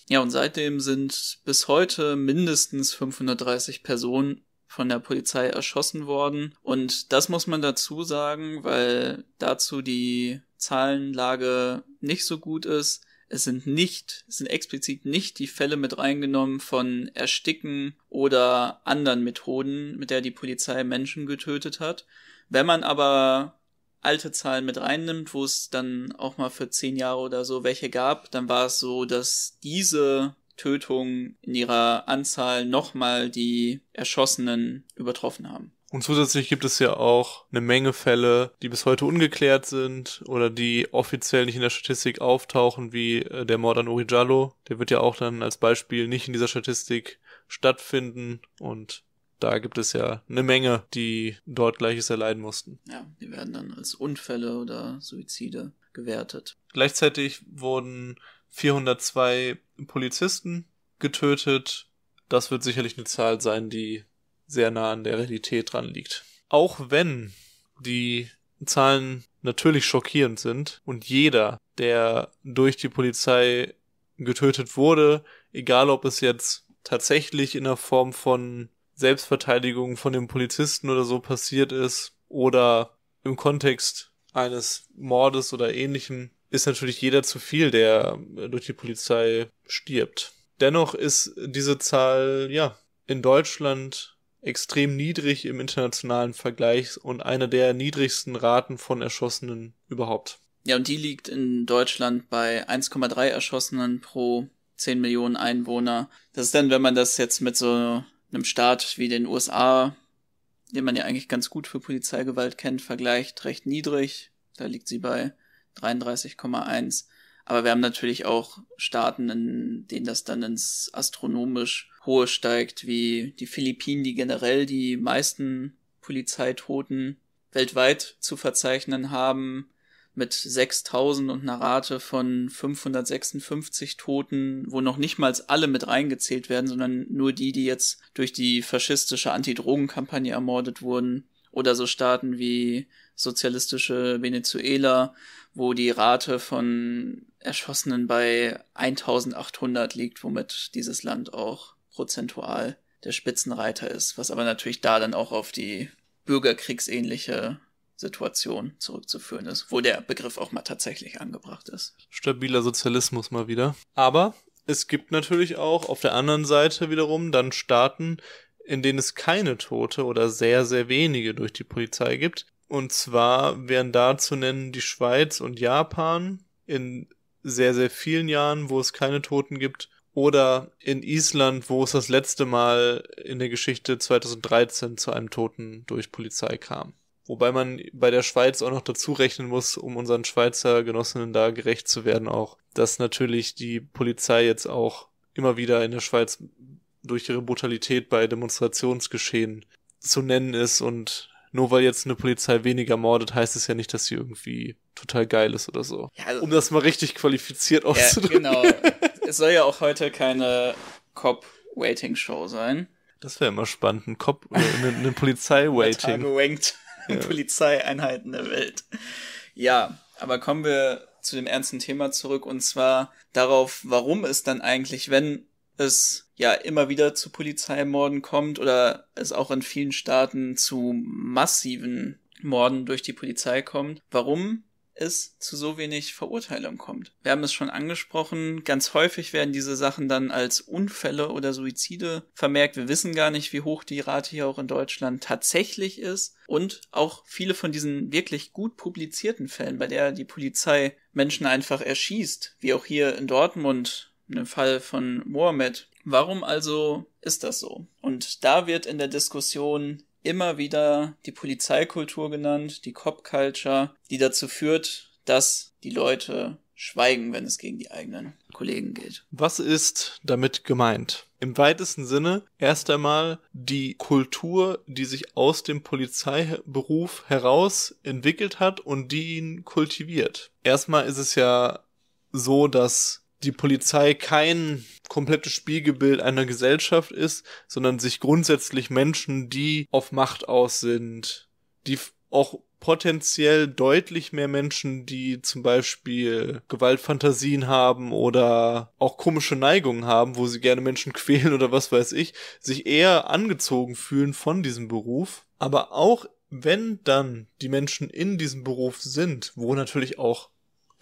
Ja, und seitdem sind bis heute mindestens 530 Personen von der Polizei erschossen worden. Und das muss man dazu sagen, weil dazu die Zahlenlage nicht so gut ist. Es sind nicht, es sind explizit nicht die Fälle mit reingenommen von Ersticken oder anderen Methoden, mit der die Polizei Menschen getötet hat. Wenn man aber alte Zahlen mit reinnimmt, wo es dann auch mal für zehn Jahre oder so welche gab, dann war es so, dass diese Tötungen in ihrer Anzahl nochmal die Erschossenen übertroffen haben. Und zusätzlich gibt es ja auch eine Menge Fälle, die bis heute ungeklärt sind oder die offiziell nicht in der Statistik auftauchen, wie äh, der Mord an Uri Jallo. Der wird ja auch dann als Beispiel nicht in dieser Statistik stattfinden und da gibt es ja eine Menge, die dort Gleiches erleiden mussten. Ja, die werden dann als Unfälle oder Suizide gewertet. Gleichzeitig wurden 402 Polizisten getötet. Das wird sicherlich eine Zahl sein, die sehr nah an der Realität dran liegt. Auch wenn die Zahlen natürlich schockierend sind und jeder, der durch die Polizei getötet wurde, egal ob es jetzt tatsächlich in der Form von Selbstverteidigung von dem Polizisten oder so passiert ist oder im Kontext eines Mordes oder ähnlichem, ist natürlich jeder zu viel, der äh, durch die Polizei stirbt. Dennoch ist diese Zahl, ja, in Deutschland extrem niedrig im internationalen Vergleich und eine der niedrigsten Raten von Erschossenen überhaupt. Ja, und die liegt in Deutschland bei 1,3 Erschossenen pro 10 Millionen Einwohner. Das ist dann, wenn man das jetzt mit so einem Staat wie den USA, den man ja eigentlich ganz gut für Polizeigewalt kennt, vergleicht, recht niedrig. Da liegt sie bei 33,1. Aber wir haben natürlich auch Staaten, in denen das dann ins astronomisch hohe steigt, wie die Philippinen, die generell die meisten Polizeitoten weltweit zu verzeichnen haben, mit 6000 und einer Rate von 556 Toten, wo noch nicht mal alle mit reingezählt werden, sondern nur die, die jetzt durch die faschistische Antidrogenkampagne ermordet wurden oder so Staaten wie sozialistische Venezuela, wo die Rate von Erschossenen bei 1800 liegt, womit dieses Land auch prozentual der Spitzenreiter ist, was aber natürlich da dann auch auf die bürgerkriegsähnliche Situation zurückzuführen ist, wo der Begriff auch mal tatsächlich angebracht ist. Stabiler Sozialismus mal wieder. Aber es gibt natürlich auch auf der anderen Seite wiederum dann Staaten, in denen es keine Tote oder sehr, sehr wenige durch die Polizei gibt. Und zwar wären da zu nennen die Schweiz und Japan in sehr, sehr vielen Jahren, wo es keine Toten gibt. Oder in Island, wo es das letzte Mal in der Geschichte 2013 zu einem Toten durch Polizei kam. Wobei man bei der Schweiz auch noch dazu rechnen muss, um unseren Schweizer Genossinnen da gerecht zu werden, auch, dass natürlich die Polizei jetzt auch immer wieder in der Schweiz durch ihre Brutalität bei Demonstrationsgeschehen zu nennen ist und nur weil jetzt eine Polizei weniger mordet, heißt es ja nicht, dass sie irgendwie total geil ist oder so. Ja, also, um das mal richtig qualifiziert auszudrücken. Ja, genau. *laughs* es soll ja auch heute keine Cop-Waiting-Show sein. Das wäre immer spannend, ein Cop, äh, eine, eine Polizei-Waiting. *laughs* gewankt *laughs* ja. Polizeieinheiten der Welt. Ja, aber kommen wir zu dem ernsten Thema zurück und zwar darauf, warum es dann eigentlich, wenn es ja immer wieder zu Polizeimorden kommt oder es auch in vielen Staaten zu massiven Morden durch die Polizei kommt, warum es zu so wenig Verurteilung kommt. Wir haben es schon angesprochen, ganz häufig werden diese Sachen dann als Unfälle oder Suizide vermerkt. Wir wissen gar nicht, wie hoch die Rate hier auch in Deutschland tatsächlich ist. Und auch viele von diesen wirklich gut publizierten Fällen, bei der die Polizei Menschen einfach erschießt, wie auch hier in Dortmund im ne, Fall von Mohammed. Warum also ist das so? Und da wird in der Diskussion immer wieder die Polizeikultur genannt, die Cop-Culture, die dazu führt, dass die Leute schweigen, wenn es gegen die eigenen Kollegen geht. Was ist damit gemeint? Im weitesten Sinne erst einmal die Kultur, die sich aus dem Polizeiberuf heraus entwickelt hat und die ihn kultiviert. Erstmal ist es ja so, dass die Polizei kein komplettes Spiegelbild einer Gesellschaft ist, sondern sich grundsätzlich Menschen, die auf Macht aus sind, die auch potenziell deutlich mehr Menschen, die zum Beispiel Gewaltfantasien haben oder auch komische Neigungen haben, wo sie gerne Menschen *laughs* quälen oder was weiß ich, sich eher angezogen fühlen von diesem Beruf. Aber auch wenn dann die Menschen in diesem Beruf sind, wo natürlich auch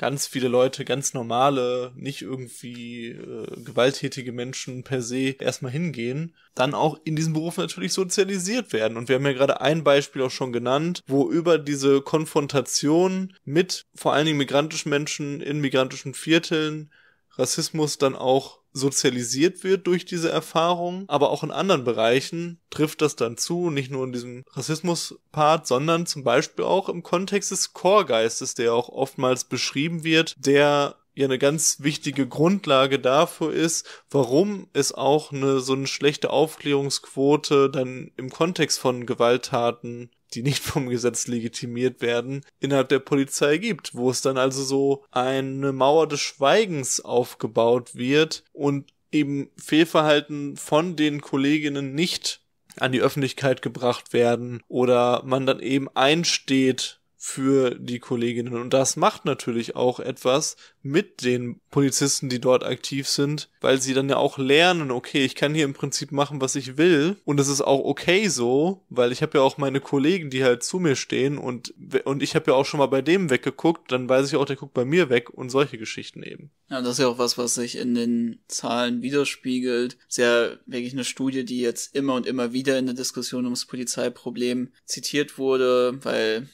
ganz viele Leute, ganz normale, nicht irgendwie äh, gewalttätige Menschen per se erstmal hingehen, dann auch in diesem Beruf natürlich sozialisiert werden. Und wir haben ja gerade ein Beispiel auch schon genannt, wo über diese Konfrontation mit vor allen Dingen migrantischen Menschen in migrantischen Vierteln Rassismus dann auch sozialisiert wird durch diese Erfahrung, aber auch in anderen Bereichen trifft das dann zu, nicht nur in diesem Rassismus-Part, sondern zum Beispiel auch im Kontext des Chorgeistes, der auch oftmals beschrieben wird, der ja eine ganz wichtige Grundlage dafür ist, warum es auch eine so eine schlechte Aufklärungsquote dann im Kontext von Gewalttaten die nicht vom Gesetz legitimiert werden, innerhalb der Polizei gibt, wo es dann also so eine Mauer des Schweigens aufgebaut wird und eben Fehlverhalten von den Kolleginnen nicht an die Öffentlichkeit gebracht werden oder man dann eben einsteht für die Kolleginnen. Und das macht natürlich auch etwas mit den Polizisten, die dort aktiv sind, weil sie dann ja auch lernen, okay, ich kann hier im Prinzip machen, was ich will. Und es ist auch okay so, weil ich habe ja auch meine Kollegen, die halt zu mir stehen und, und ich habe ja auch schon mal bei dem weggeguckt, dann weiß ich auch, der guckt bei mir weg und solche Geschichten eben. Ja, das ist ja auch was, was sich in den Zahlen widerspiegelt. Das ist ja wirklich eine Studie, die jetzt immer und immer wieder in der Diskussion ums Polizeiproblem zitiert wurde, weil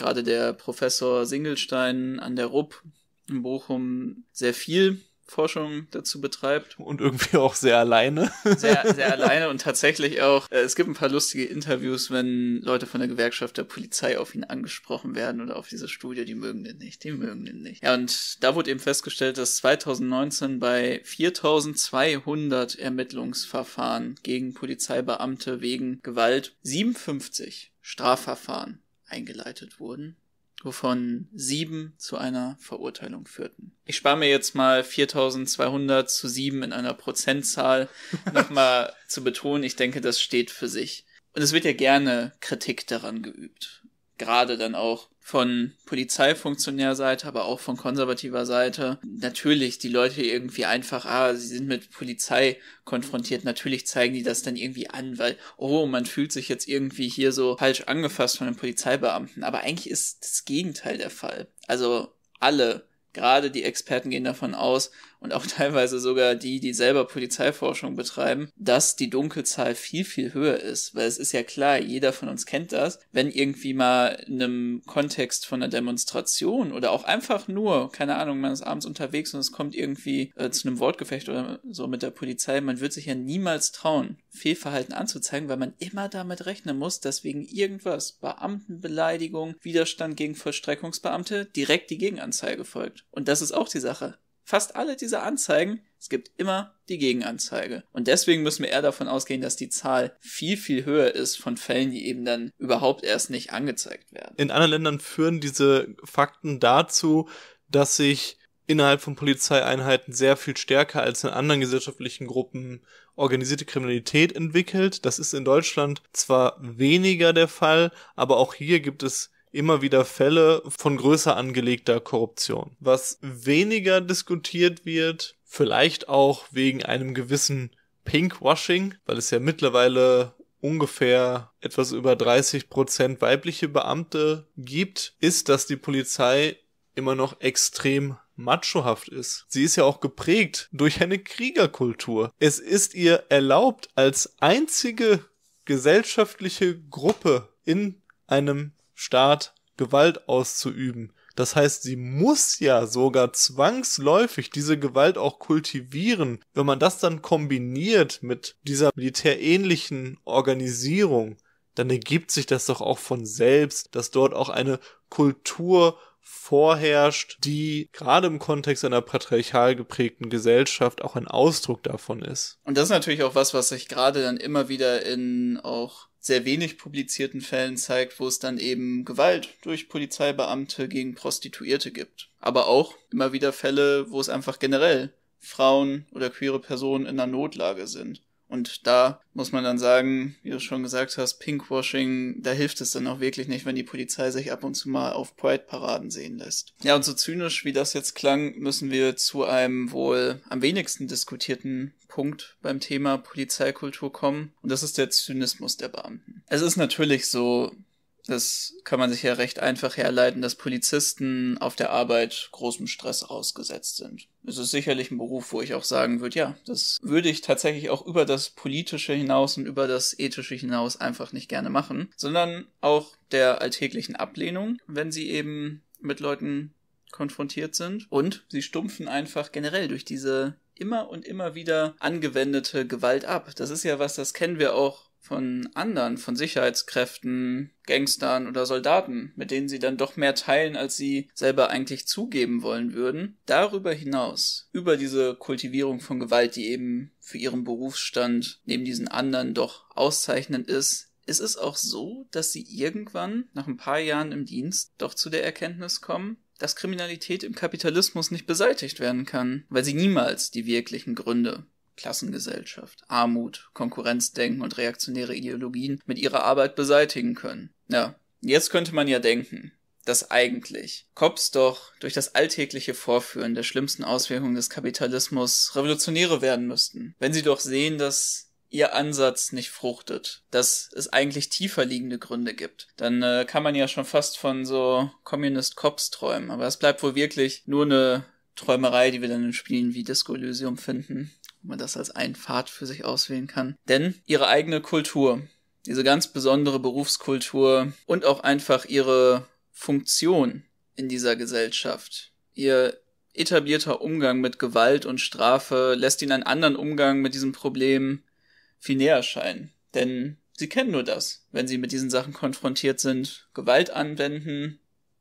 gerade der Professor Singelstein an der RUB in Bochum sehr viel Forschung dazu betreibt. Und irgendwie auch sehr alleine. Sehr, *laughs* sehr alleine und tatsächlich auch, äh, es gibt ein paar lustige Interviews, wenn Leute von der Gewerkschaft der Polizei auf ihn angesprochen werden oder auf diese Studie, die mögen den nicht, die mögen den nicht. Ja, und da wurde eben festgestellt, dass 2019 bei 4200 Ermittlungsverfahren gegen Polizeibeamte wegen Gewalt 57 Strafverfahren eingeleitet wurden, wovon sieben zu einer Verurteilung führten. Ich spare mir jetzt mal 4200 zu sieben in einer Prozentzahl *laughs* nochmal zu betonen. Ich denke, das steht für sich. Und es wird ja gerne Kritik daran geübt gerade dann auch von Polizeifunktionärseite, aber auch von konservativer Seite. Natürlich, die Leute irgendwie einfach, ah, sie sind mit Polizei konfrontiert, natürlich zeigen die das dann irgendwie an, weil, oh, man fühlt sich jetzt irgendwie hier so falsch angefasst von den Polizeibeamten. Aber eigentlich ist das Gegenteil der Fall. Also alle, gerade die Experten gehen davon aus, und auch *laughs* teilweise sogar die, die selber Polizeiforschung betreiben, dass die Dunkelzahl viel, viel höher ist. Weil es ist ja klar, jeder von uns kennt das, wenn irgendwie mal in einem Kontext von einer Demonstration oder auch einfach nur, keine Ahnung, man ist abends unterwegs und es kommt irgendwie äh, zu einem Wortgefecht oder so mit der Polizei, man wird sich ja niemals trauen, Fehlverhalten anzuzeigen, weil man immer damit rechnen muss, dass wegen irgendwas, Beamtenbeleidigung, Widerstand gegen Vollstreckungsbeamte, direkt die Gegenanzeige folgt. Und das ist auch die Sache fast alle dieser Anzeigen, es gibt immer die Gegenanzeige. Und deswegen müssen wir eher davon ausgehen, dass die Zahl viel, viel höher ist von Fällen, die eben dann überhaupt erst nicht angezeigt werden. In anderen Ländern führen diese Fakten dazu, dass sich innerhalb von Polizeieinheiten sehr viel stärker als in anderen gesellschaftlichen Gruppen organisierte Kriminalität entwickelt. Das ist in Deutschland zwar weniger der Fall, aber auch hier gibt es immer wieder Fälle von größer angelegter Korruption. Was weniger diskutiert wird, vielleicht auch wegen einem gewissen Pinkwashing, weil es ja mittlerweile ungefähr etwas über 30 Prozent weibliche Beamte gibt, ist, dass die Polizei immer noch extrem machohaft ist. Sie ist ja auch geprägt durch eine Kriegerkultur. Es ist ihr erlaubt, als einzige gesellschaftliche Gruppe in einem Staat Gewalt auszuüben. Das heißt, sie muss ja sogar zwangsläufig diese Gewalt auch kultivieren. Wenn man das dann kombiniert mit dieser militärähnlichen Organisierung, dann ergibt sich das doch auch von selbst, dass dort auch eine Kultur vorherrscht, die gerade im Kontext einer patriarchal geprägten Gesellschaft auch ein Ausdruck davon ist. Und das ist natürlich auch was, was sich gerade dann immer wieder in auch sehr wenig publizierten Fällen zeigt, wo es dann eben Gewalt durch Polizeibeamte gegen Prostituierte gibt. Aber auch immer wieder Fälle, wo es einfach generell Frauen oder queere Personen in einer Notlage sind. Und da muss man dann sagen, wie du schon gesagt hast, Pinkwashing, da hilft es dann auch wirklich nicht, wenn die Polizei sich ab und zu mal auf Pride-Paraden sehen lässt. Ja, und so zynisch wie das jetzt klang, müssen wir zu einem wohl am wenigsten diskutierten Punkt beim Thema Polizeikultur kommen. Und das ist der Zynismus der Beamten. Es ist natürlich so, das kann man sich ja recht einfach herleiten, dass Polizisten auf der Arbeit großem Stress ausgesetzt sind. Es ist sicherlich ein Beruf, wo ich auch sagen würde, ja, das würde ich tatsächlich auch über das Politische hinaus und über das Ethische hinaus einfach nicht gerne machen, sondern auch der alltäglichen Ablehnung, wenn sie eben mit Leuten konfrontiert sind. Und sie stumpfen einfach generell durch diese immer und immer wieder angewendete Gewalt ab. Das ist ja was, das kennen wir auch von anderen, von Sicherheitskräften, Gangstern oder Soldaten, mit denen sie dann doch mehr teilen, als sie selber eigentlich zugeben wollen würden. Darüber hinaus, über diese Kultivierung von Gewalt, die eben für ihren Berufsstand neben diesen anderen doch auszeichnend ist, ist es auch so, dass sie irgendwann, nach ein paar Jahren im Dienst, doch zu der Erkenntnis kommen, dass Kriminalität im Kapitalismus nicht beseitigt werden kann, weil sie niemals die wirklichen Gründe Klassengesellschaft, Armut, Konkurrenzdenken und reaktionäre Ideologien mit ihrer Arbeit beseitigen können. Ja, jetzt könnte man ja denken, dass eigentlich Cops doch durch das alltägliche Vorführen der schlimmsten Auswirkungen des Kapitalismus Revolutionäre werden müssten, wenn sie doch sehen, dass ihr Ansatz nicht fruchtet, dass es eigentlich tiefer liegende Gründe gibt, dann äh, kann man ja schon fast von so Communist Cops träumen, aber es bleibt wohl wirklich nur eine Träumerei, die wir dann in Spielen wie Disco Elysium finden wo man das als einen Pfad für sich auswählen kann. Denn ihre eigene Kultur, diese ganz besondere Berufskultur und auch einfach ihre Funktion in dieser Gesellschaft, ihr etablierter Umgang mit Gewalt und Strafe lässt ihnen einen anderen Umgang mit diesem Problem viel näher scheinen. Denn sie kennen nur das, wenn sie mit diesen Sachen konfrontiert sind, Gewalt anwenden,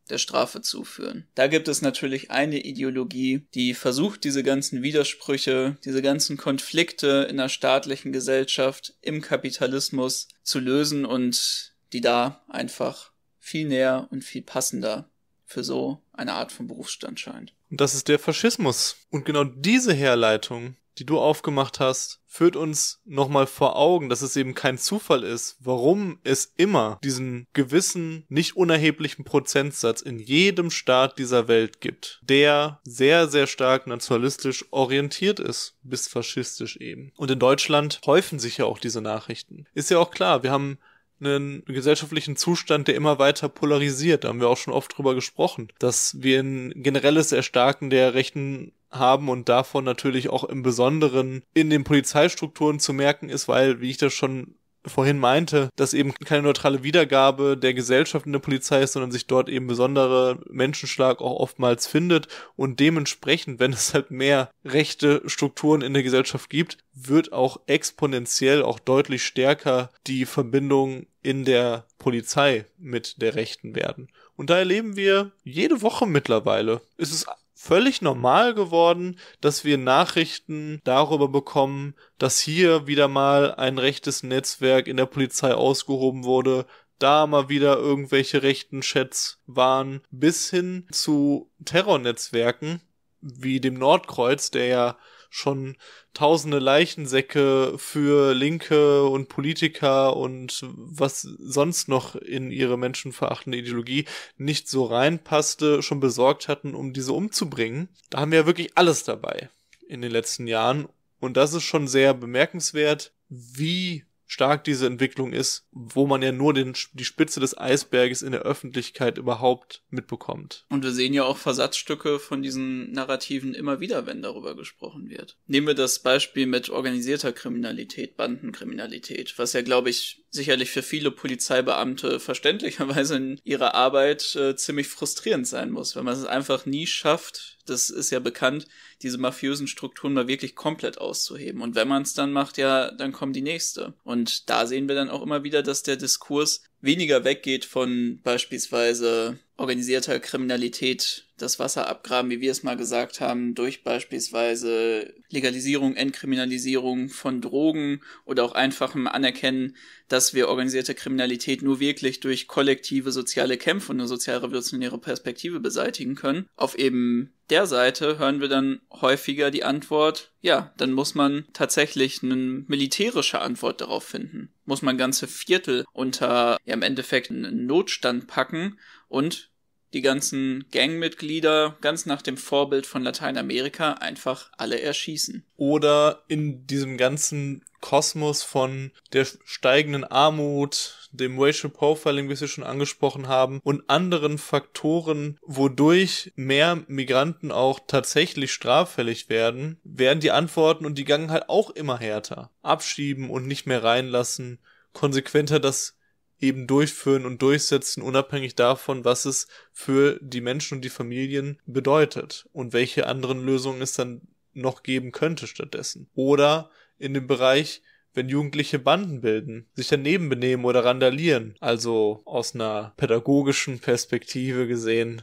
der Strafe zuführen. Da gibt es natürlich eine Ideologie, die versucht, diese ganzen Widersprüche, diese ganzen Konflikte in der staatlichen Gesellschaft, im Kapitalismus zu lösen und die da einfach viel näher und viel passender für so eine Art von Berufsstand scheint. Und das ist der Faschismus. Und genau diese Herleitung die du aufgemacht hast, führt uns nochmal vor Augen, dass es eben kein Zufall ist, warum es immer diesen gewissen, nicht unerheblichen Prozentsatz in jedem Staat dieser Welt gibt, der sehr, sehr stark nationalistisch orientiert ist, bis faschistisch eben. Und in Deutschland häufen sich ja auch diese Nachrichten. Ist ja auch klar, wir haben einen gesellschaftlichen Zustand, der immer weiter polarisiert. Da haben wir auch schon oft drüber gesprochen, dass wir ein generelles Erstarken der rechten haben und davon natürlich auch im Besonderen in den Polizeistrukturen zu merken ist, weil, wie ich das schon vorhin meinte, dass eben keine neutrale Wiedergabe der Gesellschaft in der Polizei ist, sondern sich dort eben besondere Menschenschlag auch oftmals findet und dementsprechend, wenn es halt mehr rechte Strukturen in der Gesellschaft gibt, wird auch exponentiell auch deutlich stärker die Verbindung in der Polizei mit der Rechten werden. Und da erleben wir jede Woche mittlerweile. Es ist völlig normal geworden, dass wir Nachrichten darüber bekommen, dass hier wieder mal ein rechtes Netzwerk in der Polizei ausgehoben wurde, da mal wieder irgendwelche rechten Chats waren, bis hin zu Terrornetzwerken wie dem Nordkreuz, der ja schon tausende Leichensäcke für Linke und Politiker und was sonst noch in ihre menschenverachtende Ideologie nicht so reinpasste, schon besorgt hatten, um diese umzubringen. Da haben wir ja wirklich alles dabei in den letzten Jahren. Und das ist schon sehr bemerkenswert, wie stark diese Entwicklung ist, wo man ja nur den, die Spitze des Eisberges in der Öffentlichkeit überhaupt mitbekommt. Und wir sehen ja auch Versatzstücke von diesen Narrativen immer wieder, wenn darüber gesprochen wird. Nehmen wir das Beispiel mit organisierter Kriminalität, Bandenkriminalität, was ja, glaube ich, sicherlich für viele Polizeibeamte verständlicherweise in ihrer Arbeit äh, ziemlich frustrierend sein muss, wenn man es einfach nie schafft, das ist ja bekannt, diese mafiösen Strukturen mal wirklich komplett auszuheben. Und wenn man es dann macht, ja, dann kommen die nächste. Und da sehen wir dann auch immer wieder, dass der Diskurs weniger weggeht von beispielsweise organisierter Kriminalität das Wasser abgraben, wie wir es mal gesagt haben, durch beispielsweise Legalisierung, Entkriminalisierung von Drogen oder auch einfachem Anerkennen, dass wir organisierte Kriminalität nur wirklich durch kollektive soziale Kämpfe und eine sozialrevolutionäre Perspektive beseitigen können. Auf eben der Seite hören wir dann häufiger die Antwort, ja, dann muss man tatsächlich eine militärische Antwort darauf finden. Muss man ganze Viertel unter ja, im Endeffekt einen Notstand packen und die ganzen Gangmitglieder ganz nach dem Vorbild von Lateinamerika einfach alle erschießen. Oder in diesem ganzen Kosmos von der steigenden Armut, dem Racial Profiling, wie Sie schon angesprochen haben, und anderen Faktoren, wodurch mehr Migranten auch tatsächlich straffällig werden, werden die Antworten und die Gangen halt auch immer härter. Abschieben und nicht mehr reinlassen, konsequenter das eben durchführen und durchsetzen, unabhängig davon, was es für die Menschen und die Familien bedeutet und welche anderen Lösungen es dann noch geben könnte stattdessen. Oder in dem Bereich, wenn Jugendliche Banden bilden, sich daneben benehmen oder randalieren. Also aus einer pädagogischen Perspektive gesehen,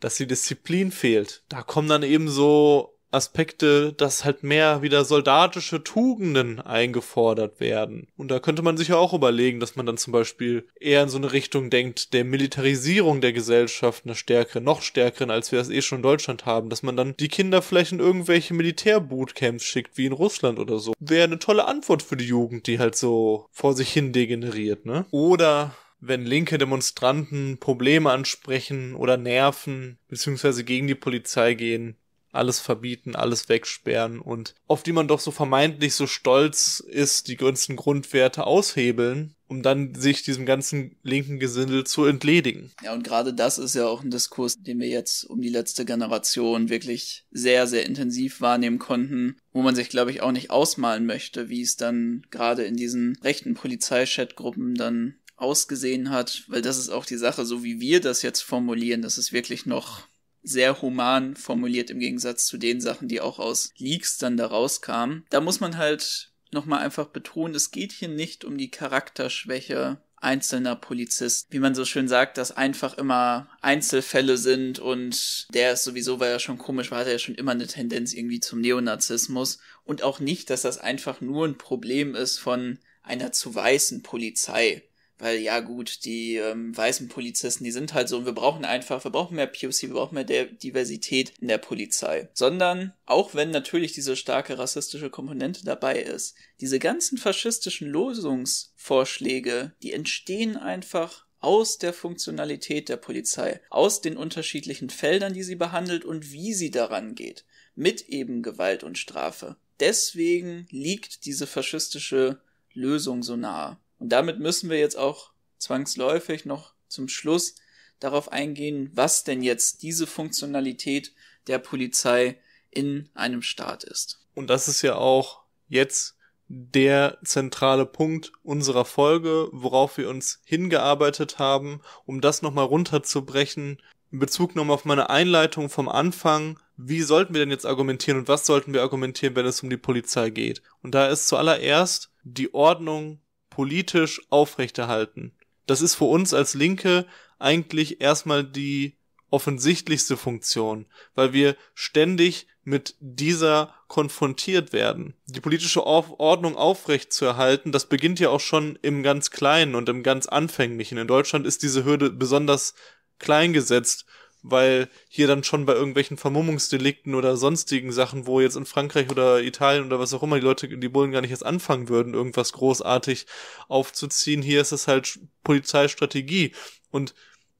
dass die Disziplin fehlt. Da kommen dann eben so Aspekte, dass halt mehr wieder soldatische Tugenden eingefordert werden. Und da könnte man sich ja auch überlegen, dass man dann zum Beispiel eher in so eine Richtung denkt, der Militarisierung der Gesellschaft eine stärkere, noch stärkeren, als wir das eh schon in Deutschland haben, dass man dann die Kinder vielleicht in irgendwelche Militärbootcamps schickt, wie in Russland oder so. Wäre eine tolle Antwort für die Jugend, die halt so vor sich hin degeneriert, ne? Oder wenn linke Demonstranten Probleme ansprechen oder nerven, beziehungsweise gegen die Polizei gehen, alles verbieten, alles wegsperren und auf die man doch so vermeintlich so stolz ist, die ganzen Grundwerte aushebeln, um dann sich diesem ganzen linken Gesindel zu entledigen. Ja, und gerade das ist ja auch ein Diskurs, den wir jetzt um die letzte Generation wirklich sehr, sehr intensiv wahrnehmen konnten, wo man sich, glaube ich, auch nicht ausmalen möchte, wie es dann gerade in diesen rechten polizeischat dann ausgesehen hat, weil das ist auch die Sache, so wie wir das jetzt formulieren, das ist wirklich noch sehr human formuliert im Gegensatz zu den Sachen, die auch aus Leaks dann da rauskamen. Da muss man halt nochmal einfach betonen, es geht hier nicht um die Charakterschwäche einzelner Polizisten. Wie man so schön sagt, dass einfach immer Einzelfälle sind und der ist sowieso, weil er schon komisch war, hat er ja schon immer eine Tendenz irgendwie zum Neonazismus. Und auch nicht, dass das einfach nur ein Problem ist von einer zu weißen Polizei weil ja gut, die ähm, weißen Polizisten, die sind halt so und wir brauchen einfach, wir brauchen mehr POC, wir brauchen mehr der Diversität in der Polizei. Sondern, auch wenn natürlich diese starke rassistische Komponente dabei ist, diese ganzen faschistischen Losungsvorschläge, die entstehen einfach aus der Funktionalität der Polizei, aus den unterschiedlichen Feldern, die sie behandelt und wie sie daran geht, mit eben Gewalt und Strafe. Deswegen liegt diese faschistische Lösung so nahe. Und damit müssen wir jetzt auch zwangsläufig noch zum Schluss darauf eingehen, was denn jetzt diese Funktionalität der Polizei in einem Staat ist. Und das ist ja auch jetzt der zentrale Punkt unserer Folge, worauf wir uns hingearbeitet haben, um das nochmal runterzubrechen. In Bezug nochmal auf meine Einleitung vom Anfang, wie sollten wir denn jetzt argumentieren und was sollten wir argumentieren, wenn es um die Polizei geht? Und da ist zuallererst die Ordnung politisch aufrechterhalten. Das ist für uns als Linke eigentlich erstmal die offensichtlichste Funktion, weil wir ständig mit dieser konfrontiert werden. Die politische Ordnung aufrechtzuerhalten, das beginnt ja auch schon im ganz Kleinen und im ganz Anfänglichen. In Deutschland ist diese Hürde besonders klein gesetzt weil hier dann schon bei irgendwelchen Vermummungsdelikten oder sonstigen Sachen, wo jetzt in Frankreich oder Italien oder was auch immer die Leute, die Bullen gar nicht jetzt anfangen würden, irgendwas großartig aufzuziehen, hier ist es halt Polizeistrategie. Und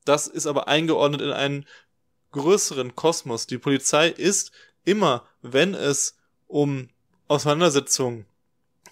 das ist aber eingeordnet in einen größeren Kosmos. Die Polizei ist immer, wenn es um Auseinandersetzungen,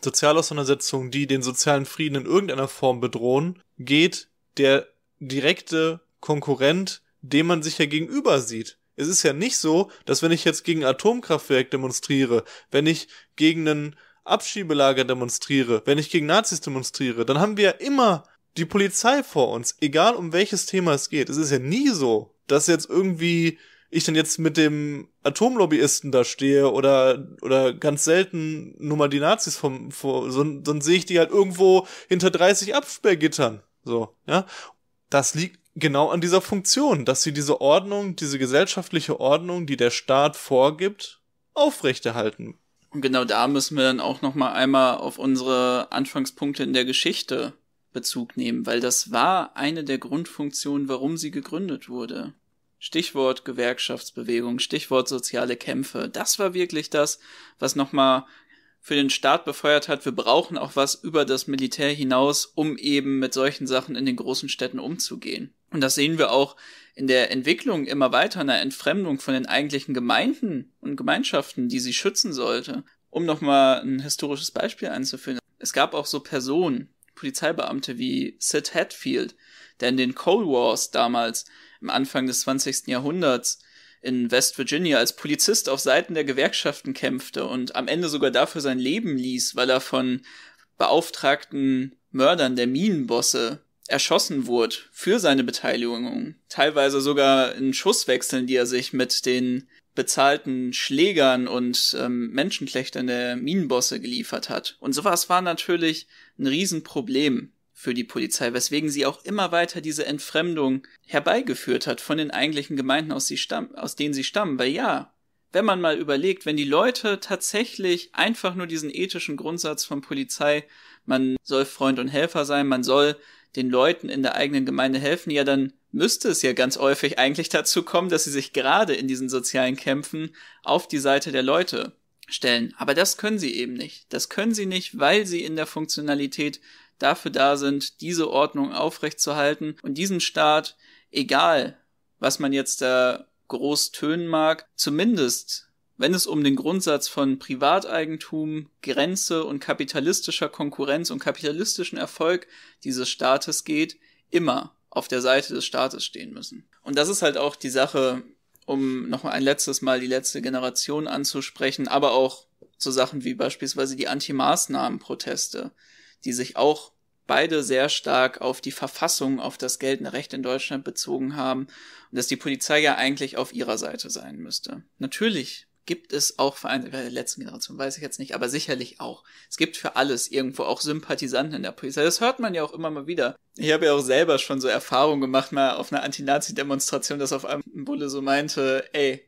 Sozialauseinandersetzungen, die den sozialen Frieden in irgendeiner Form bedrohen, geht, der direkte Konkurrent dem man sich ja gegenüber sieht. Es ist ja nicht so, dass wenn ich jetzt gegen Atomkraftwerk demonstriere, wenn ich gegen ein Abschiebelager demonstriere, wenn ich gegen Nazis demonstriere, dann haben wir ja immer die Polizei vor uns, egal um welches Thema es geht. Es ist ja nie so, dass jetzt irgendwie ich dann jetzt mit dem Atomlobbyisten da stehe oder oder ganz selten nur mal die Nazis vom vor, sonst, sonst sehe ich die halt irgendwo hinter 30 Absperrgittern. So, ja. Das liegt genau an dieser Funktion, dass sie diese Ordnung, diese gesellschaftliche Ordnung, die der Staat vorgibt, aufrechterhalten. Und genau da müssen wir dann auch noch mal einmal auf unsere Anfangspunkte in der Geschichte Bezug nehmen, weil das war eine der Grundfunktionen, warum sie gegründet wurde. Stichwort Gewerkschaftsbewegung, Stichwort soziale Kämpfe. Das war wirklich das, was nochmal für den Staat befeuert hat, wir brauchen auch was über das Militär hinaus, um eben mit solchen Sachen in den großen Städten umzugehen. Und das sehen wir auch in der Entwicklung immer weiter einer Entfremdung von den eigentlichen Gemeinden und Gemeinschaften, die sie schützen sollte. Um nochmal ein historisches Beispiel einzuführen. Es gab auch so Personen, Polizeibeamte wie Sid Hatfield, der in den Cold Wars damals im Anfang des 20. Jahrhunderts in West Virginia als Polizist auf Seiten der Gewerkschaften kämpfte und am Ende sogar dafür sein Leben ließ, weil er von beauftragten Mördern der Minenbosse erschossen wurde für seine Beteiligung. Teilweise sogar in Schusswechseln, die er sich mit den bezahlten Schlägern und ähm, Menschenknechtern der Minenbosse geliefert hat. Und sowas war natürlich ein Riesenproblem für die Polizei, weswegen sie auch immer weiter diese Entfremdung herbeigeführt hat von den eigentlichen Gemeinden, aus, stamm, aus denen sie stammen. Weil ja, wenn man mal überlegt, wenn die Leute tatsächlich einfach nur diesen ethischen Grundsatz von Polizei, man soll Freund und Helfer sein, man soll den Leuten in der eigenen Gemeinde helfen, ja, dann müsste es ja ganz häufig eigentlich dazu kommen, dass sie sich gerade in diesen sozialen Kämpfen auf die Seite der Leute stellen. Aber das können sie eben nicht. Das können sie nicht, weil sie in der Funktionalität dafür da sind, diese Ordnung aufrechtzuerhalten und diesen Staat, egal was man jetzt da groß tönen mag, zumindest wenn es um den Grundsatz von Privateigentum, Grenze und kapitalistischer Konkurrenz und kapitalistischen Erfolg dieses Staates geht, immer auf der Seite des Staates stehen müssen. Und das ist halt auch die Sache, um noch ein letztes Mal die letzte Generation anzusprechen, aber auch zu Sachen wie beispielsweise die Anti-Maßnahmen-Proteste, die sich auch beide sehr stark auf die Verfassung, auf das geltende Recht in Deutschland bezogen haben und dass die Polizei ja eigentlich auf ihrer Seite sein müsste. Natürlich gibt es auch für Vereine, der letzten Generation weiß ich jetzt nicht, aber sicherlich auch. Es gibt für alles irgendwo auch Sympathisanten in der Polizei. Das hört man ja auch immer mal wieder. Ich habe ja auch selber schon so Erfahrungen gemacht, mal auf einer Anti-Nazi-Demonstration, dass auf einem Bulle so meinte, ey,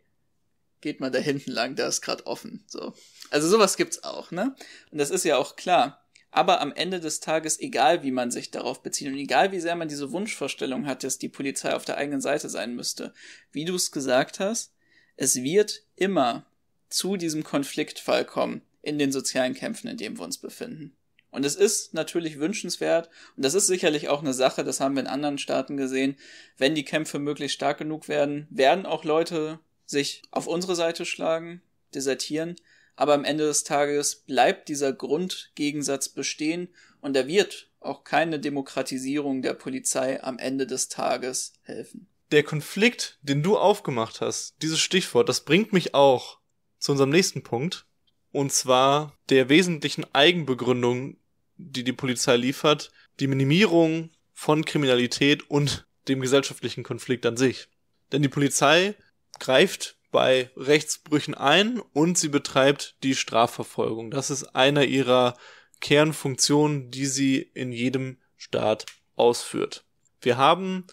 geht mal da hinten lang, da ist gerade offen. So. Also sowas gibt's auch, ne? Und das ist ja auch klar. Aber am Ende des Tages, egal wie man sich darauf bezieht und egal wie sehr man diese Wunschvorstellung hat, dass die Polizei auf der eigenen Seite sein müsste, wie du es gesagt hast, es wird immer zu diesem Konfliktfall kommen in den sozialen Kämpfen, in denen wir uns befinden. Und es ist natürlich wünschenswert, und das ist sicherlich auch eine Sache, das haben wir in anderen Staaten gesehen, wenn die Kämpfe möglichst stark genug werden, werden auch Leute sich auf unsere Seite schlagen, desertieren, aber am Ende des Tages bleibt dieser Grundgegensatz bestehen und er wird auch keine Demokratisierung der Polizei am Ende des Tages helfen der Konflikt, den du aufgemacht hast, dieses Stichwort, das bringt mich auch zu unserem nächsten Punkt. Und zwar der wesentlichen Eigenbegründung, die die Polizei liefert, die Minimierung von Kriminalität und dem gesellschaftlichen Konflikt an sich. Denn die Polizei greift bei Rechtsbrüchen ein und sie betreibt die Strafverfolgung. Das ist einer ihrer Kernfunktionen, die sie in jedem Staat ausführt. Wir haben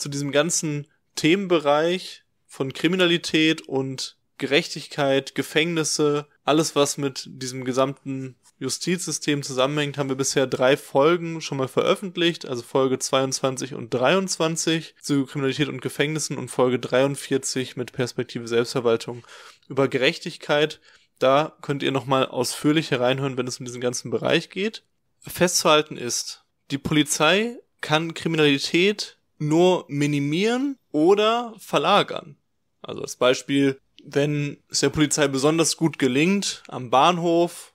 zu diesem ganzen Themenbereich von Kriminalität und Gerechtigkeit, Gefängnisse, alles was mit diesem gesamten Justizsystem zusammenhängt, haben wir bisher drei Folgen schon mal veröffentlicht, also Folge 22 und 23 zu Kriminalität und Gefängnissen und Folge 43 mit Perspektive Selbstverwaltung über Gerechtigkeit. Da könnt ihr nochmal ausführlicher reinhören, wenn es um diesen ganzen Bereich geht. Festzuhalten ist, die Polizei kann Kriminalität nur minimieren oder verlagern. Also als Beispiel, wenn es der Polizei besonders gut gelingt, am Bahnhof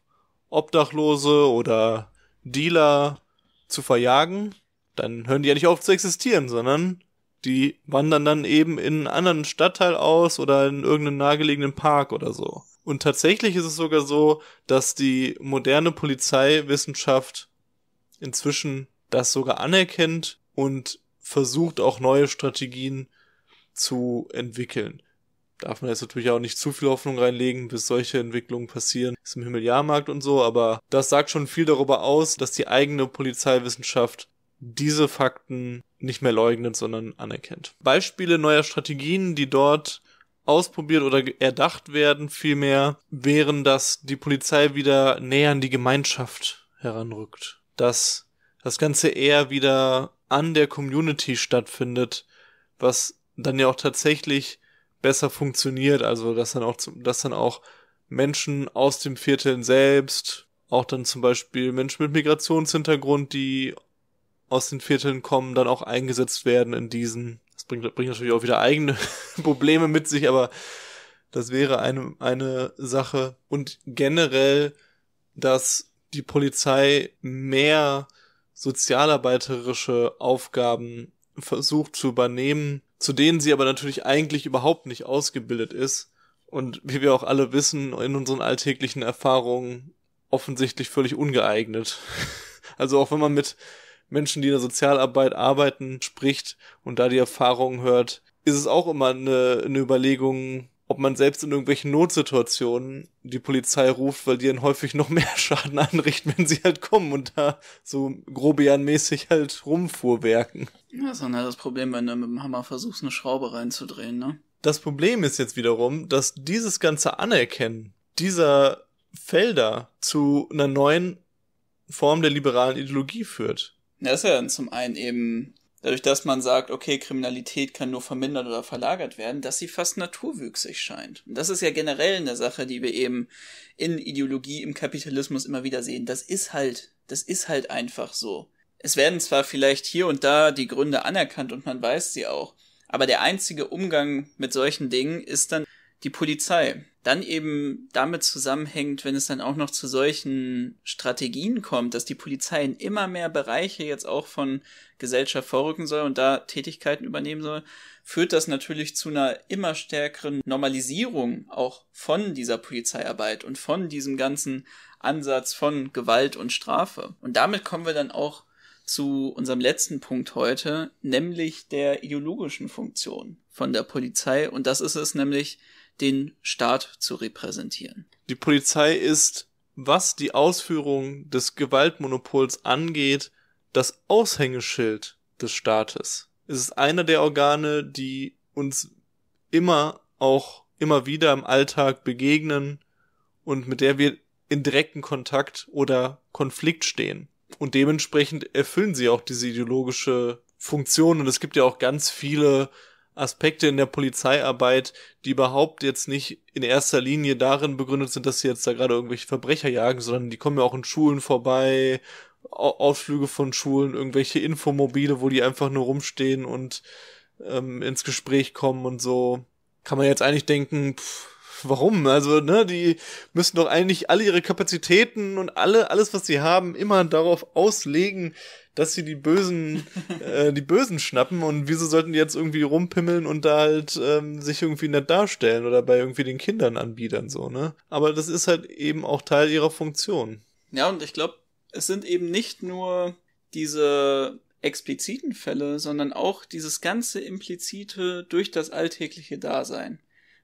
Obdachlose oder Dealer zu verjagen, dann hören die ja nicht auf zu existieren, sondern die wandern dann eben in einen anderen Stadtteil aus oder in irgendeinen nahegelegenen Park oder so. Und tatsächlich ist es sogar so, dass die moderne Polizeiwissenschaft inzwischen das sogar anerkennt und versucht auch neue Strategien zu entwickeln. Darf man jetzt natürlich auch nicht zu viel Hoffnung reinlegen, bis solche Entwicklungen passieren. Ist im Himmeljahrmarkt und so, aber das sagt schon viel darüber aus, dass die eigene Polizeiwissenschaft diese Fakten nicht mehr leugnet, sondern anerkennt. Beispiele neuer Strategien, die dort ausprobiert oder erdacht werden, vielmehr wären, dass die Polizei wieder näher an die Gemeinschaft heranrückt. Dass das Ganze eher wieder an der Community stattfindet, was dann ja auch tatsächlich besser funktioniert, also dass dann auch, dass dann auch Menschen aus dem Vierteln selbst, auch dann zum Beispiel Menschen mit Migrationshintergrund, die aus den Vierteln kommen, dann auch eingesetzt werden in diesen. Das bringt, bringt natürlich auch wieder eigene *laughs* Probleme mit sich, aber das wäre eine, eine Sache. Und generell, dass die Polizei mehr sozialarbeiterische Aufgaben versucht zu übernehmen, zu denen sie aber natürlich eigentlich überhaupt nicht ausgebildet ist und wie wir auch alle wissen, in unseren alltäglichen Erfahrungen offensichtlich völlig ungeeignet. *laughs* Also auch wenn man mit Menschen, die in der Sozialarbeit arbeiten, spricht und da die Erfahrungen hört, ist es auch immer eine, eine Überlegung, ob man selbst in irgendwelchen Notsituationen die Polizei ruft, weil die dann häufig noch mehr *laughs* Schaden anrichten, wenn sie halt kommen und da so grobianmäßig halt rumfuhrwerken. Ja, ist dann halt das Problem, wenn du mit dem Hammer versuchst, eine Schraube reinzudrehen, ne? Das Problem ist jetzt wiederum, dass dieses ganze Anerkennen dieser Felder zu einer neuen Form der liberalen Ideologie führt. Ja, ist ja dann zum einen eben dadurch, dass man sagt, okay, Kriminalität kann nur vermindert oder verlagert werden, dass sie fast naturwüchsig scheint. Und das ist ja generell eine Sache, die wir eben in Ideologie, im Kapitalismus immer wieder sehen. Das ist halt, das ist halt einfach so. Es werden zwar vielleicht hier und da die Gründe anerkannt und man weiß sie auch, aber der einzige Umgang mit solchen Dingen ist dann die Polizei dann eben damit zusammenhängt, wenn es dann auch noch zu solchen Strategien kommt, dass die Polizei in immer mehr Bereiche jetzt auch von Gesellschaft vorrücken soll und da Tätigkeiten übernehmen soll, führt das natürlich zu einer immer stärkeren Normalisierung auch von dieser Polizeiarbeit und von diesem ganzen Ansatz von Gewalt und Strafe. Und damit kommen wir dann auch zu unserem letzten Punkt heute, nämlich der ideologischen Funktion von der Polizei. Und das ist es nämlich, den Staat zu repräsentieren. Die Polizei ist, was die Ausführung des Gewaltmonopols angeht, das Aushängeschild des Staates. Es ist einer der Organe, die uns immer auch immer wieder im Alltag begegnen und mit der wir in direkten Kontakt oder Konflikt stehen. Und dementsprechend erfüllen sie auch diese ideologische Funktion. Und es gibt ja auch ganz viele Aspekte in der Polizeiarbeit, die überhaupt jetzt nicht in erster Linie darin begründet sind, dass sie jetzt da gerade irgendwelche Verbrecher jagen, sondern die kommen ja auch in Schulen vorbei, Ausflüge von Schulen, irgendwelche Infomobile, wo die einfach nur rumstehen und ähm, ins Gespräch kommen und so. Kann man jetzt eigentlich denken, pff, warum? Also, ne, die müssen doch eigentlich alle ihre Kapazitäten und alle, alles, was sie haben, immer darauf auslegen, dass sie die Bösen, *laughs* äh, die Bösen schnappen und wieso sollten die jetzt irgendwie rumpimmeln und da halt ähm, sich irgendwie nett darstellen oder bei irgendwie den Kindern anbiedern, so, ne? Aber das ist halt eben auch Teil ihrer Funktion. Ja, und ich glaube, es sind eben nicht nur diese expliziten Fälle, sondern auch dieses ganze implizite durch das alltägliche Dasein.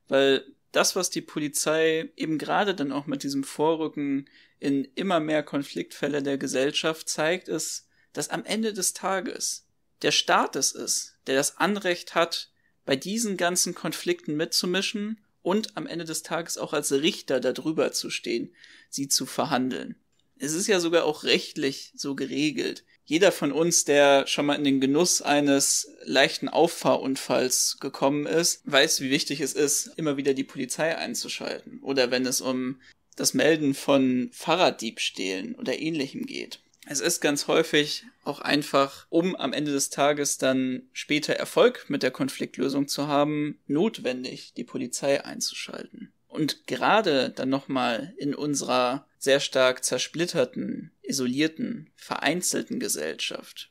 Weil das, was die Polizei eben gerade dann auch mit diesem Vorrücken in immer mehr Konfliktfälle der Gesellschaft zeigt, ist, dass am Ende des Tages der Staat es ist, der das Anrecht hat, bei diesen ganzen Konflikten mitzumischen und am Ende des Tages auch als Richter darüber zu stehen, sie zu verhandeln. Es ist ja sogar auch rechtlich so geregelt, jeder von uns, der schon mal in den Genuss eines leichten Auffahrunfalls gekommen ist, weiß, wie wichtig es ist, immer wieder die Polizei einzuschalten. Oder wenn es um das Melden von Fahrraddiebstählen oder ähnlichem geht. Es ist ganz häufig auch einfach, um am Ende des Tages dann später Erfolg mit der Konfliktlösung zu haben, notwendig, die Polizei einzuschalten. Und gerade dann nochmal in unserer sehr stark zersplitterten, isolierten, vereinzelten Gesellschaft,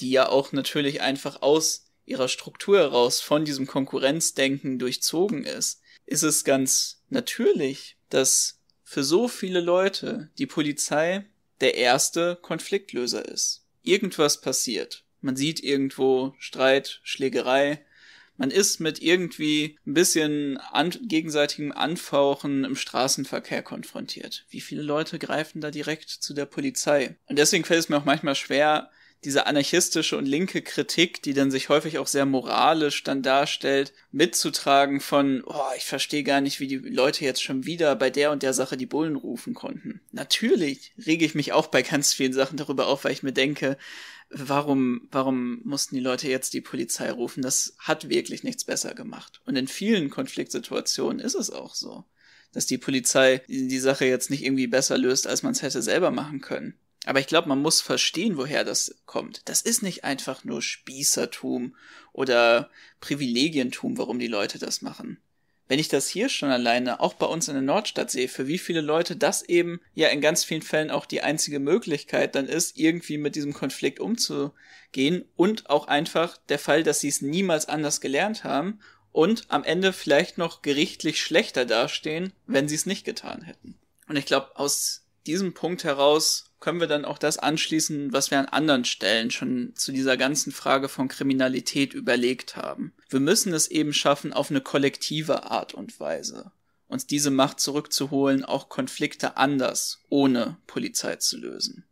die ja auch natürlich einfach aus ihrer Struktur heraus von diesem Konkurrenzdenken durchzogen ist, ist es ganz natürlich, dass für so viele Leute die Polizei der erste Konfliktlöser ist. Irgendwas passiert. Man sieht irgendwo Streit, Schlägerei, man ist mit irgendwie ein bisschen an gegenseitigem Anfauchen im Straßenverkehr konfrontiert. Wie viele Leute greifen da direkt zu der Polizei? Und deswegen fällt es mir auch manchmal schwer, diese anarchistische und linke Kritik, die dann sich häufig auch sehr moralisch dann darstellt, mitzutragen von, oh, ich verstehe gar nicht, wie die Leute jetzt schon wieder bei der und der Sache die Bullen rufen konnten. Natürlich rege ich mich auch bei ganz vielen Sachen darüber auf, weil ich mir denke, warum, warum mussten die Leute jetzt die Polizei rufen? Das hat wirklich nichts besser gemacht. Und in vielen Konfliktsituationen ist es auch so dass die Polizei die Sache jetzt nicht irgendwie besser löst, als man es hätte selber machen können. Aber ich glaube, man muss verstehen, woher das kommt. Das ist nicht einfach nur Spießertum oder Privilegientum, warum die Leute das machen. Wenn ich das hier schon alleine auch bei uns in der Nordstadt sehe, für wie viele Leute das eben ja in ganz vielen Fällen auch die einzige Möglichkeit dann ist, irgendwie mit diesem Konflikt umzugehen und auch einfach der Fall, dass sie es niemals anders gelernt haben und am Ende vielleicht noch gerichtlich schlechter dastehen, wenn sie es nicht getan hätten. Und ich glaube, aus diesem Punkt heraus können wir dann auch das anschließen, was wir an anderen Stellen schon zu dieser ganzen Frage von Kriminalität überlegt haben. Wir müssen es eben schaffen, auf eine kollektive Art und Weise uns diese Macht zurückzuholen, auch Konflikte anders, ohne Polizei zu lösen.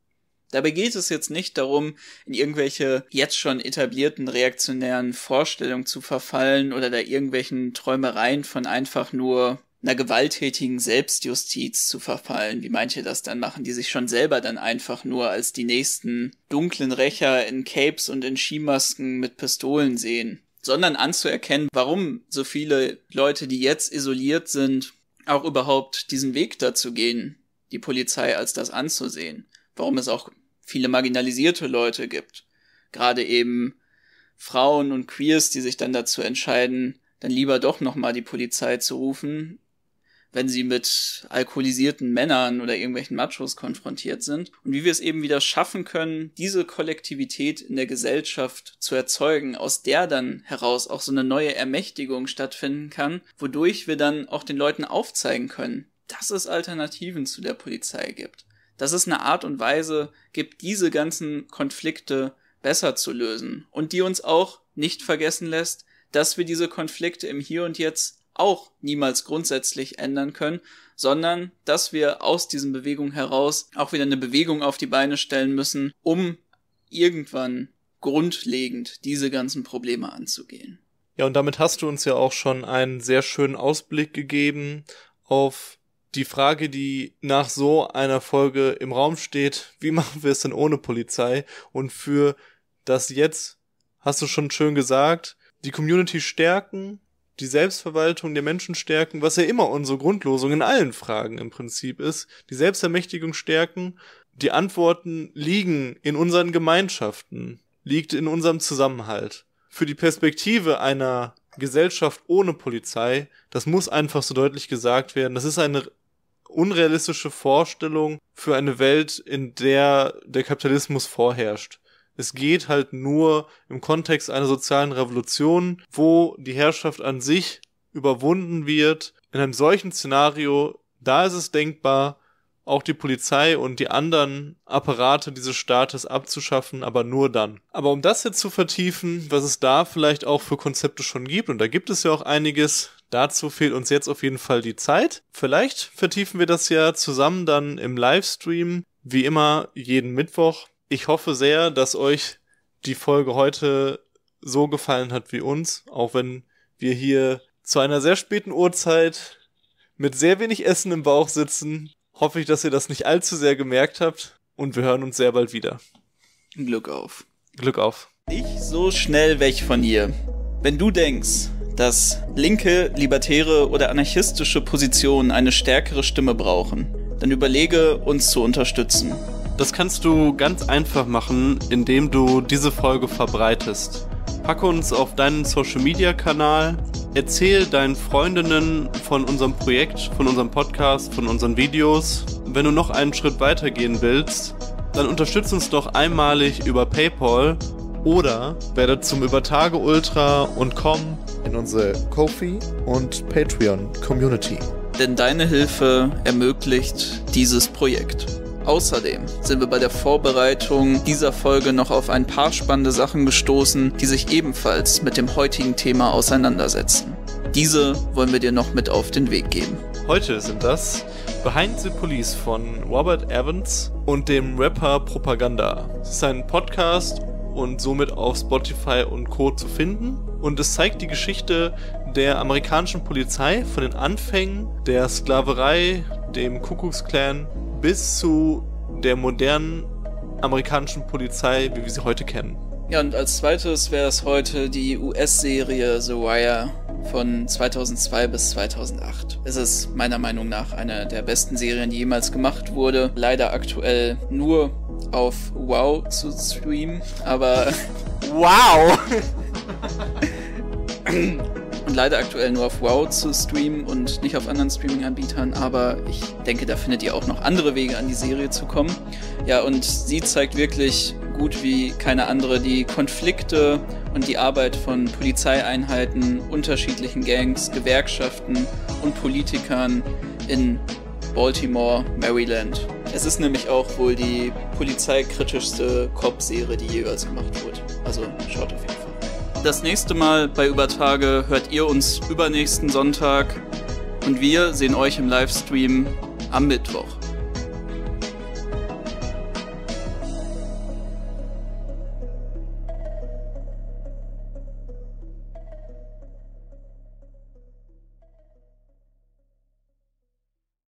Dabei geht es jetzt nicht darum, in irgendwelche jetzt schon etablierten reaktionären Vorstellungen zu verfallen oder da irgendwelchen Träumereien von einfach nur einer gewalttätigen Selbstjustiz zu verfallen, wie manche das dann machen, die sich schon selber dann einfach nur als die nächsten dunklen Rächer in Capes und in Skimasken mit Pistolen sehen, sondern anzuerkennen, warum so viele Leute, die jetzt isoliert sind, auch überhaupt diesen Weg dazu gehen, die Polizei als das anzusehen, warum es auch viele marginalisierte Leute gibt, gerade eben Frauen und Queers, die sich dann dazu entscheiden, dann lieber doch nochmal die Polizei zu rufen, wenn sie mit alkoholisierten Männern oder irgendwelchen Machos konfrontiert sind und wie wir es eben wieder schaffen können, diese Kollektivität in der Gesellschaft zu erzeugen, aus der dann heraus auch so eine neue Ermächtigung stattfinden kann, wodurch wir dann auch den Leuten aufzeigen können, dass es Alternativen zu der Polizei gibt, dass es eine Art und Weise gibt, diese ganzen Konflikte besser zu lösen und die uns auch nicht vergessen lässt, dass wir diese Konflikte im Hier und Jetzt auch niemals grundsätzlich ändern können, sondern dass wir aus diesen Bewegungen heraus auch wieder eine Bewegung auf die Beine stellen müssen, um irgendwann grundlegend diese ganzen Probleme anzugehen. Ja, und damit hast du uns ja auch schon einen sehr schönen Ausblick gegeben auf die Frage, die nach so einer Folge im Raum steht, wie machen wir es denn ohne Polizei? Und für das jetzt hast du schon schön gesagt, die Community stärken, die Selbstverwaltung der Menschen stärken, was ja immer unsere Grundlosung in allen Fragen im Prinzip ist, die Selbstermächtigung stärken, die Antworten liegen in unseren Gemeinschaften, liegt in unserem Zusammenhalt. Für die Perspektive einer Gesellschaft ohne Polizei, das muss einfach so deutlich gesagt werden, das ist eine unrealistische Vorstellung für eine Welt, in der der Kapitalismus vorherrscht. Es geht halt nur im Kontext einer sozialen Revolution, wo die Herrschaft an sich überwunden wird. In einem solchen Szenario, da ist es denkbar, auch die Polizei und die anderen Apparate dieses Staates abzuschaffen, aber nur dann. Aber um das jetzt zu vertiefen, was es da vielleicht auch für Konzepte schon gibt, und da gibt es ja auch einiges, dazu fehlt uns jetzt auf jeden Fall die Zeit. Vielleicht vertiefen wir das ja zusammen dann im Livestream, wie immer jeden Mittwoch ich hoffe sehr, dass euch die Folge heute so gefallen hat wie uns, auch wenn wir hier zu einer sehr späten Uhrzeit mit sehr wenig Essen im Bauch sitzen. Hoffe ich, dass ihr das nicht allzu sehr gemerkt habt und wir hören uns sehr bald wieder. Glück auf. Glück auf. Nicht so schnell weg von hier. Wenn du denkst, dass linke, libertäre oder anarchistische Positionen eine stärkere Stimme brauchen, dann überlege, uns zu unterstützen. Das kannst du ganz einfach machen, indem du diese Folge verbreitest. Pack uns auf deinen Social Media Kanal, erzähl deinen Freundinnen von unserem Projekt, von unserem Podcast, von unseren Videos. Wenn du noch einen Schritt weiter gehen willst, dann unterstütz uns doch einmalig über PayPal oder werde zum Übertage Ultra und komm in unsere Kofi und Patreon Community. Denn deine Hilfe ermöglicht dieses Projekt. Außerdem sind wir bei der Vorbereitung dieser Folge noch auf ein paar spannende Sachen gestoßen, die sich ebenfalls mit dem heutigen Thema auseinandersetzen. Diese wollen wir dir noch mit auf den Weg geben. Heute sind das Behind the Police von Robert Evans und dem Rapper Propaganda. Es ist ein Podcast und somit auf Spotify und Co. zu finden. Und es zeigt die Geschichte der amerikanischen Polizei von den Anfängen der Sklaverei, dem Ku bis zu der modernen amerikanischen Polizei, wie wir sie heute kennen. Ja, und als zweites wäre es heute die US-Serie The Wire von 2002 bis 2008. Es ist meiner Meinung nach eine der besten Serien, die jemals gemacht wurde. Leider aktuell nur auf Wow zu streamen, aber. wow! *laughs* leider aktuell nur auf WoW zu streamen und nicht auf anderen Streaming-Anbietern, aber ich denke, da findet ihr auch noch andere Wege an die Serie zu kommen. Ja, und sie zeigt wirklich gut wie keine andere die Konflikte und die Arbeit von Polizeieinheiten, unterschiedlichen Gangs, Gewerkschaften und Politikern in Baltimore, Maryland. Es ist nämlich auch wohl die polizeikritischste Cop-Serie, die jeweils gemacht wurde. Also schaut auf jeden Fall. Das nächste Mal bei Übertage hört ihr uns übernächsten Sonntag und wir sehen euch im Livestream am Mittwoch.